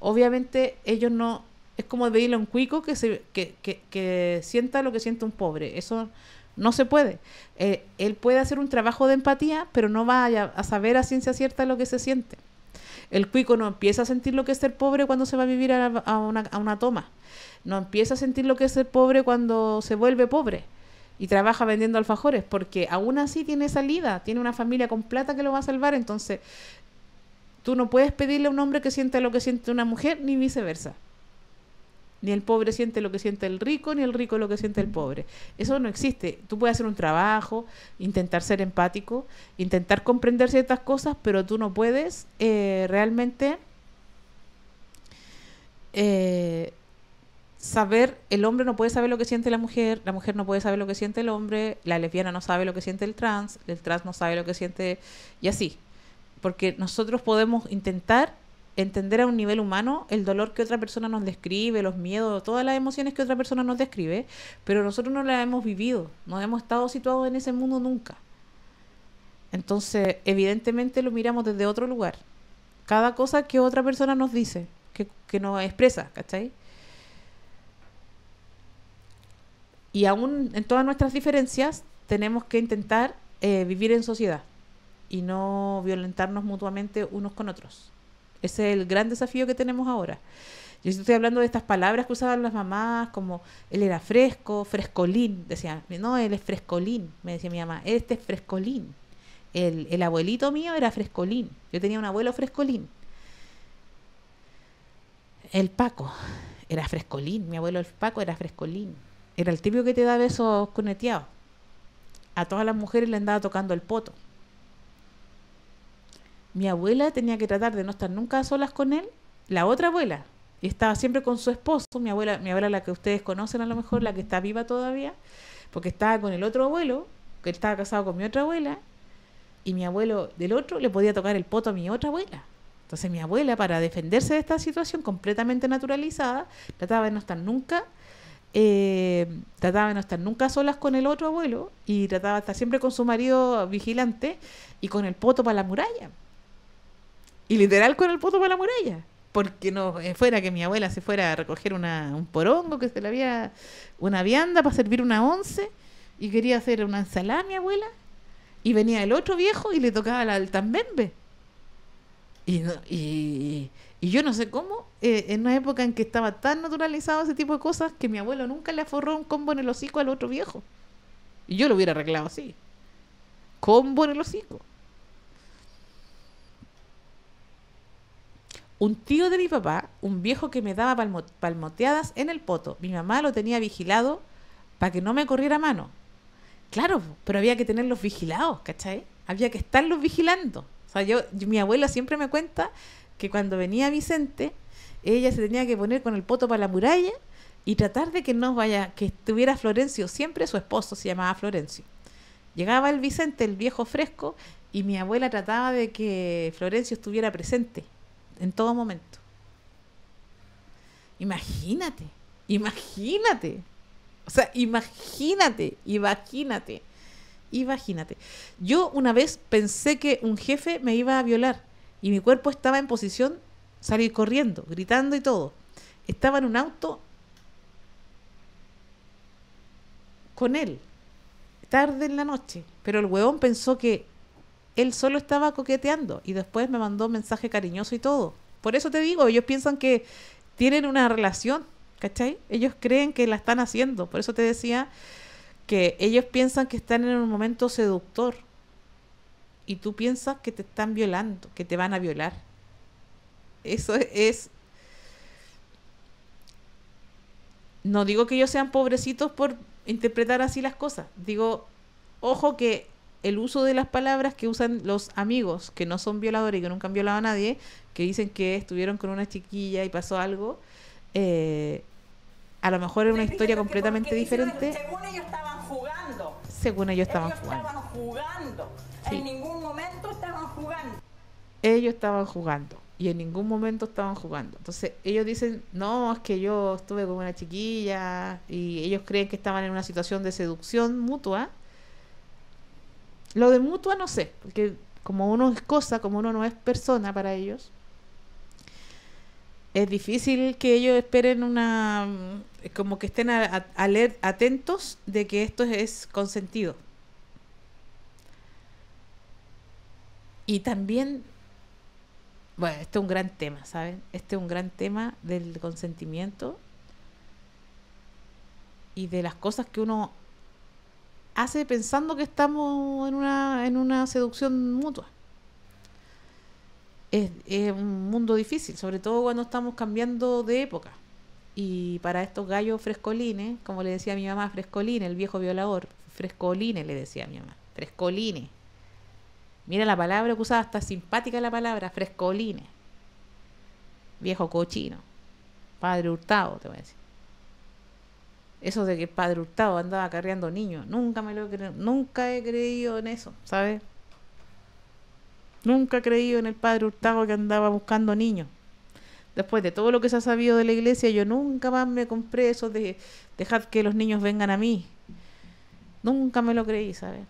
Obviamente ellos no es como pedirle a un cuico que, se, que, sienta lo que siente un pobre. Eso no se puede. Eh, él puede hacer un trabajo de empatía, pero no va a, saber a ciencia cierta lo que se siente. El cuico no empieza a sentir lo que es ser pobre cuando se va a vivir a, una, a una, toma. No empieza a sentir lo que es ser pobre cuando se vuelve pobre y trabaja vendiendo alfajores, porque aún así tiene salida, tiene una familia con plata que lo va a salvar. Entonces, tú no puedes pedirle a un hombre que sienta lo que siente una mujer, ni viceversa. Ni el pobre siente lo que siente el rico, ni el rico lo que siente el pobre. Eso no existe. Tú puedes hacer un trabajo, intentar ser empático, intentar comprender ciertas cosas, pero tú no puedes eh, realmente eh, saber, el hombre no puede saber lo que siente la mujer, la mujer no puede saber lo que siente el hombre, la lesbiana no sabe lo que siente el trans, el trans no sabe lo que siente y así. Porque nosotros podemos intentar entender a un nivel humano el dolor que otra persona nos describe, los miedos, todas las emociones que otra persona nos describe, pero nosotros no las hemos vivido, no hemos estado situados en ese mundo nunca. Entonces, evidentemente lo miramos desde otro lugar. Cada cosa que otra persona nos dice, que, nos expresa, ¿cachai? Y aún en todas nuestras diferencias tenemos que intentar eh, vivir en sociedad y no violentarnos mutuamente unos con otros. Ese es el gran desafío que tenemos ahora. Yo estoy hablando de estas palabras que usaban las mamás, como él era fresco, frescolín, decía, no, él es frescolín, me decía mi mamá, este es frescolín. El, abuelito mío era frescolín, yo tenía un abuelo frescolín. El Paco era frescolín, mi abuelo el Paco era frescolín. Era el típico que te daba besos cuneteados. A todas las mujeres le andaba tocando el poto mi abuela tenía que tratar de no estar nunca solas con él, la otra abuela, y estaba siempre con su esposo, mi abuela, mi abuela la que ustedes conocen a lo mejor, la que está viva todavía, porque estaba con el otro abuelo, que estaba casado con mi otra abuela, y mi abuelo del otro le podía tocar el poto a mi otra abuela. Entonces mi abuela, para defenderse de esta situación completamente naturalizada, trataba de no estar nunca, eh, trataba de no estar nunca solas con el otro abuelo y trataba de estar siempre con su marido vigilante y con el poto para la muralla. Y literal con el puto para la muralla. Porque no eh, fuera que mi abuela se fuera a recoger un porongo que se le había. una vianda para servir una once. Y quería hacer una ensalada, mi abuela. Y venía el otro viejo y le tocaba la altambenbe. Y, no, y, y, yo no sé cómo, eh, en una época en que estaba tan naturalizado ese tipo de cosas, que mi abuelo nunca le aforró un combo en el hocico al otro viejo. Y yo lo hubiera arreglado así. Combo en el hocico. un tío de mi papá, un viejo que me daba palmoteadas en el poto. Mi mamá lo tenía vigilado para que no me corriera mano. Claro, pero había que tenerlos vigilados, ¿cachai? Había que estarlos vigilando. O sea, yo mi abuela siempre me cuenta que cuando venía Vicente, ella se tenía que poner con el poto para la muralla y tratar de que no vaya, que estuviera Florencio siempre, su esposo se llamaba Florencio. Llegaba el Vicente, el viejo fresco, y mi abuela trataba de que Florencio estuviera presente en todo momento. Imagínate, imagínate. O sea, imagínate, imagínate, imagínate. Yo una vez pensé que un jefe me iba a violar y mi cuerpo estaba en posición salir corriendo, gritando y todo. Estaba en un auto con él, tarde en la noche, pero el huevón pensó que él solo estaba coqueteando y después me mandó un mensaje cariñoso y todo. Por eso te digo, ellos piensan que tienen una relación, ¿cachai? Ellos creen que la están haciendo. Por eso te decía que ellos piensan que están en un momento seductor y tú piensas que te están violando, que te van a violar. Eso es... No digo que ellos sean pobrecitos por interpretar así las cosas. Digo, ojo que el uso de las palabras que usan los amigos que no son violadores y que nunca han violado a nadie, que dicen que estuvieron con una chiquilla y pasó algo, eh, a lo mejor es una historia completamente diferente. Según ellos estaban jugando. Según ellos estaban jugando. jugando. En ningún momento estaban jugando. Ellos estaban jugando y en ningún momento estaban jugando. Entonces ellos dicen, no, es que yo estuve con una chiquilla y ellos creen que estaban en una situación de seducción mutua lo de mutua no sé, porque como uno es cosa, como uno no es persona para ellos, es difícil que ellos esperen una, mm, como que estén a, atentos de que esto es consentido. Y también, bueno, este es un gran tema, ¿saben? Este es un gran tema del consentimiento y de las cosas que uno hace pensando que estamos en una, en una seducción mutua. Es, un mundo difícil, sobre todo cuando estamos cambiando de época. Y para estos gallos frescolines, como le decía mi mamá, frescoline, el viejo violador, frescoline le decía mi mamá, frescoline. Mira la palabra que usaba, está simpática la palabra, frescoline. Viejo cochino. Padre Hurtado, te voy a decir eso de que el padre Hurtado andaba carreando niños. Nunca me lo nunca he creído en eso, ¿sabes? Nunca he creído en el padre Hurtado que andaba buscando niños. Después de todo lo que se ha sabido de la iglesia, yo nunca más me compré eso de dejar que los niños vengan a mí. Nunca me lo creí, ¿sabes?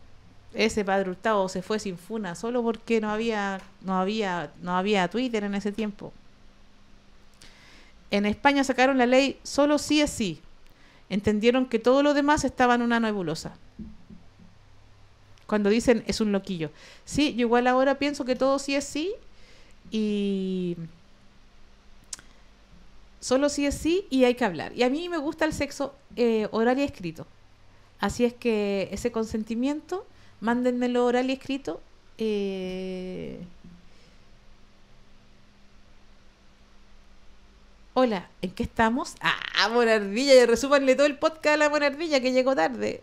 Ese padre Hurtado se fue sin funa solo porque no había, no había, no había Twitter en ese tiempo. En España sacaron la ley solo sí es sí entendieron que todo lo demás estaba en una nebulosa. Cuando dicen es un loquillo. Sí, yo igual ahora pienso que todo sí es sí y solo sí es sí y hay que hablar. Y a mí me gusta el sexo eh, oral y escrito. Así es que ese consentimiento, mándenmelo oral y escrito. Eh, hola, ¿en qué estamos? Ah, Monardilla, y resúmanle todo el podcast a la Monardilla que llegó tarde.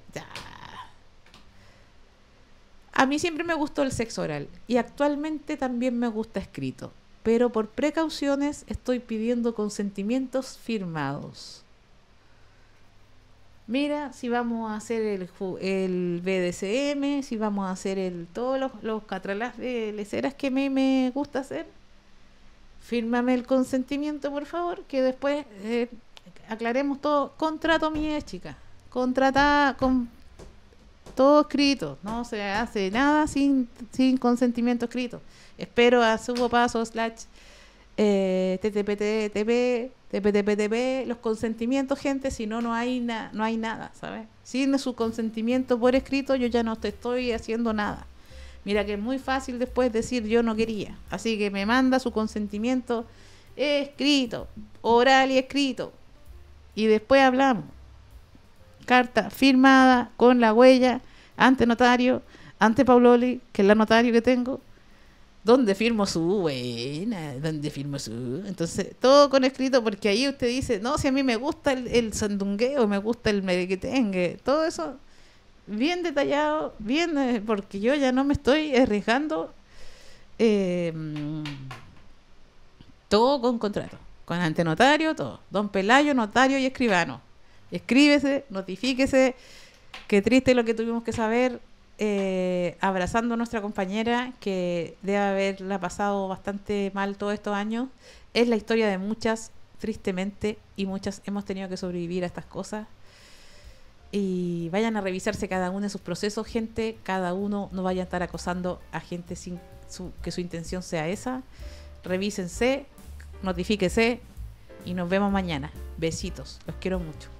A mí siempre me gustó el sexo oral y actualmente también me gusta escrito, pero por precauciones estoy pidiendo consentimientos firmados. Mira, si vamos a hacer el, el BDSM, si vamos a hacer el, todos los, los de leceras que me, me gusta hacer, fírmame el consentimiento, por favor, que después eh, aclaremos todo. Contrato mía, chica. Contratada con todo escrito. No se hace nada sin, sin consentimiento escrito. Espero a su paso slash eh, TTP, los consentimientos, gente, si no, no hay, na, no hay nada, ¿sabes? Sin su consentimiento por escrito yo ya no te estoy haciendo nada. Mira que es muy fácil después decir yo no quería. Así que me manda su consentimiento escrito, oral y escrito. Y después hablamos. Carta firmada con la huella ante notario, ante Pauloli, que es la notario que tengo. ¿Dónde firmo su? Buena, ¿dónde firmo su? Entonces, todo con escrito, porque ahí usted dice, no, si a mí me gusta el, sandungueo, me gusta el medio todo eso bien detallado, bien, eh, porque yo ya no me estoy arriesgando em, todo con contrato, con antenotario, todo. Don Pelayo, notario y escribano. Escríbese, notifíquese. Qué triste lo que tuvimos que saber. Eh, abrazando a nuestra compañera que debe haberla pasado bastante mal todos estos años. Es la historia de muchas, tristemente, y muchas hemos tenido que sobrevivir a estas cosas y vayan a revisarse cada uno de sus procesos, gente, cada uno no vaya a estar acosando a gente sin que su intención sea esa. Revísense, notifíquese y nos vemos mañana. Besitos, los quiero mucho.